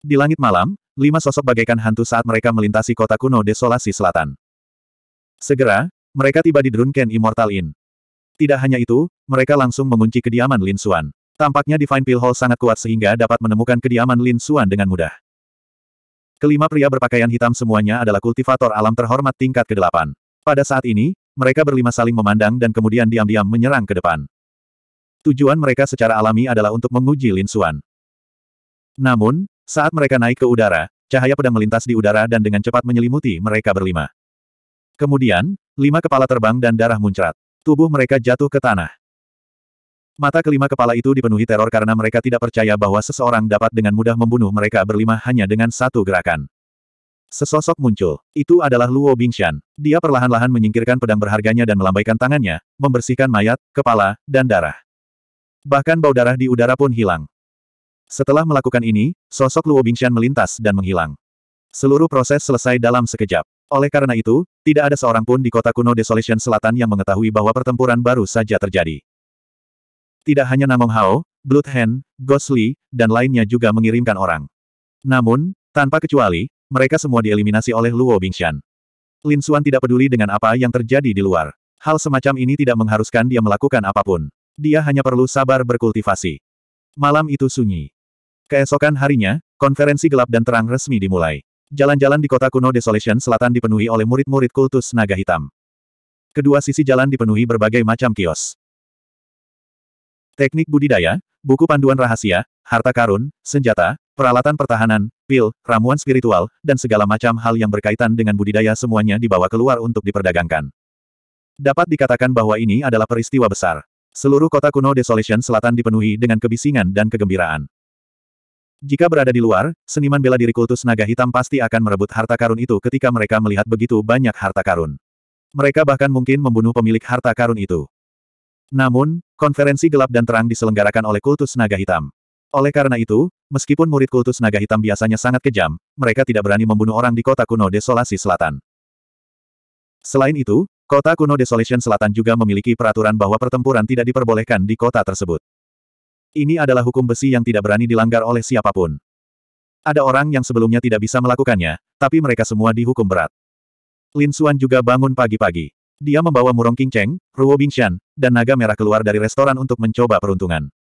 Di langit malam, lima sosok bagaikan hantu saat mereka melintasi kota kuno desolasi selatan. Segera, mereka tiba di Drunken Immortal Inn. Tidak hanya itu, mereka langsung mengunci kediaman Lin Xuan. Tampaknya Divine Pill Hall sangat kuat sehingga dapat menemukan kediaman Lin Xuan dengan mudah. Kelima pria berpakaian hitam semuanya adalah kultivator alam terhormat tingkat ke-8. Pada saat ini, mereka berlima saling memandang dan kemudian diam-diam menyerang ke depan. Tujuan mereka secara alami adalah untuk menguji Lin Xuan. Namun, saat mereka naik ke udara, cahaya pedang melintas di udara dan dengan cepat menyelimuti mereka berlima. Kemudian, lima kepala terbang dan darah muncrat. Tubuh mereka jatuh ke tanah. Mata kelima kepala itu dipenuhi teror karena mereka tidak percaya bahwa seseorang dapat dengan mudah membunuh mereka berlima hanya dengan satu gerakan. Sesosok muncul. Itu adalah Luo Bingshan. Dia perlahan-lahan menyingkirkan pedang berharganya dan melambaikan tangannya, membersihkan mayat, kepala, dan darah. Bahkan bau darah di udara pun hilang. Setelah melakukan ini, sosok Luo Bingshan melintas dan menghilang. Seluruh proses selesai dalam sekejap. Oleh karena itu, tidak ada seorang pun di kota kuno Desolation Selatan yang mengetahui bahwa pertempuran baru saja terjadi. Tidak hanya Namong Hao, Blood Hand, Ghost dan lainnya juga mengirimkan orang. Namun, tanpa kecuali, mereka semua dieliminasi oleh Luo Bingshan. Lin Xuan tidak peduli dengan apa yang terjadi di luar. Hal semacam ini tidak mengharuskan dia melakukan apapun. Dia hanya perlu sabar berkultivasi. Malam itu sunyi. Keesokan harinya, konferensi gelap dan terang resmi dimulai. Jalan-jalan di kota kuno Desolation Selatan dipenuhi oleh murid-murid kultus naga hitam. Kedua sisi jalan dipenuhi berbagai macam kios. Teknik budidaya, buku panduan rahasia, harta karun, senjata, peralatan pertahanan, pil, ramuan spiritual, dan segala macam hal yang berkaitan dengan budidaya semuanya dibawa keluar untuk diperdagangkan. Dapat dikatakan bahwa ini adalah peristiwa besar. Seluruh kota kuno Desolation Selatan dipenuhi dengan kebisingan dan kegembiraan. Jika berada di luar, seniman bela diri kultus naga hitam pasti akan merebut harta karun itu ketika mereka melihat begitu banyak harta karun. Mereka bahkan mungkin membunuh pemilik harta karun itu. Namun, konferensi gelap dan terang diselenggarakan oleh kultus naga hitam. Oleh karena itu, meskipun murid kultus naga hitam biasanya sangat kejam, mereka tidak berani membunuh orang di kota kuno desolasi selatan. Selain itu, kota kuno desolation selatan juga memiliki peraturan bahwa pertempuran tidak diperbolehkan di kota tersebut. Ini adalah hukum besi yang tidak berani dilanggar oleh siapapun. Ada orang yang sebelumnya tidak bisa melakukannya, tapi mereka semua dihukum berat. Lin Xuan juga bangun pagi-pagi. Dia membawa Murong King Cheng, Ruo Bingshan, dan naga merah keluar dari restoran untuk mencoba peruntungan.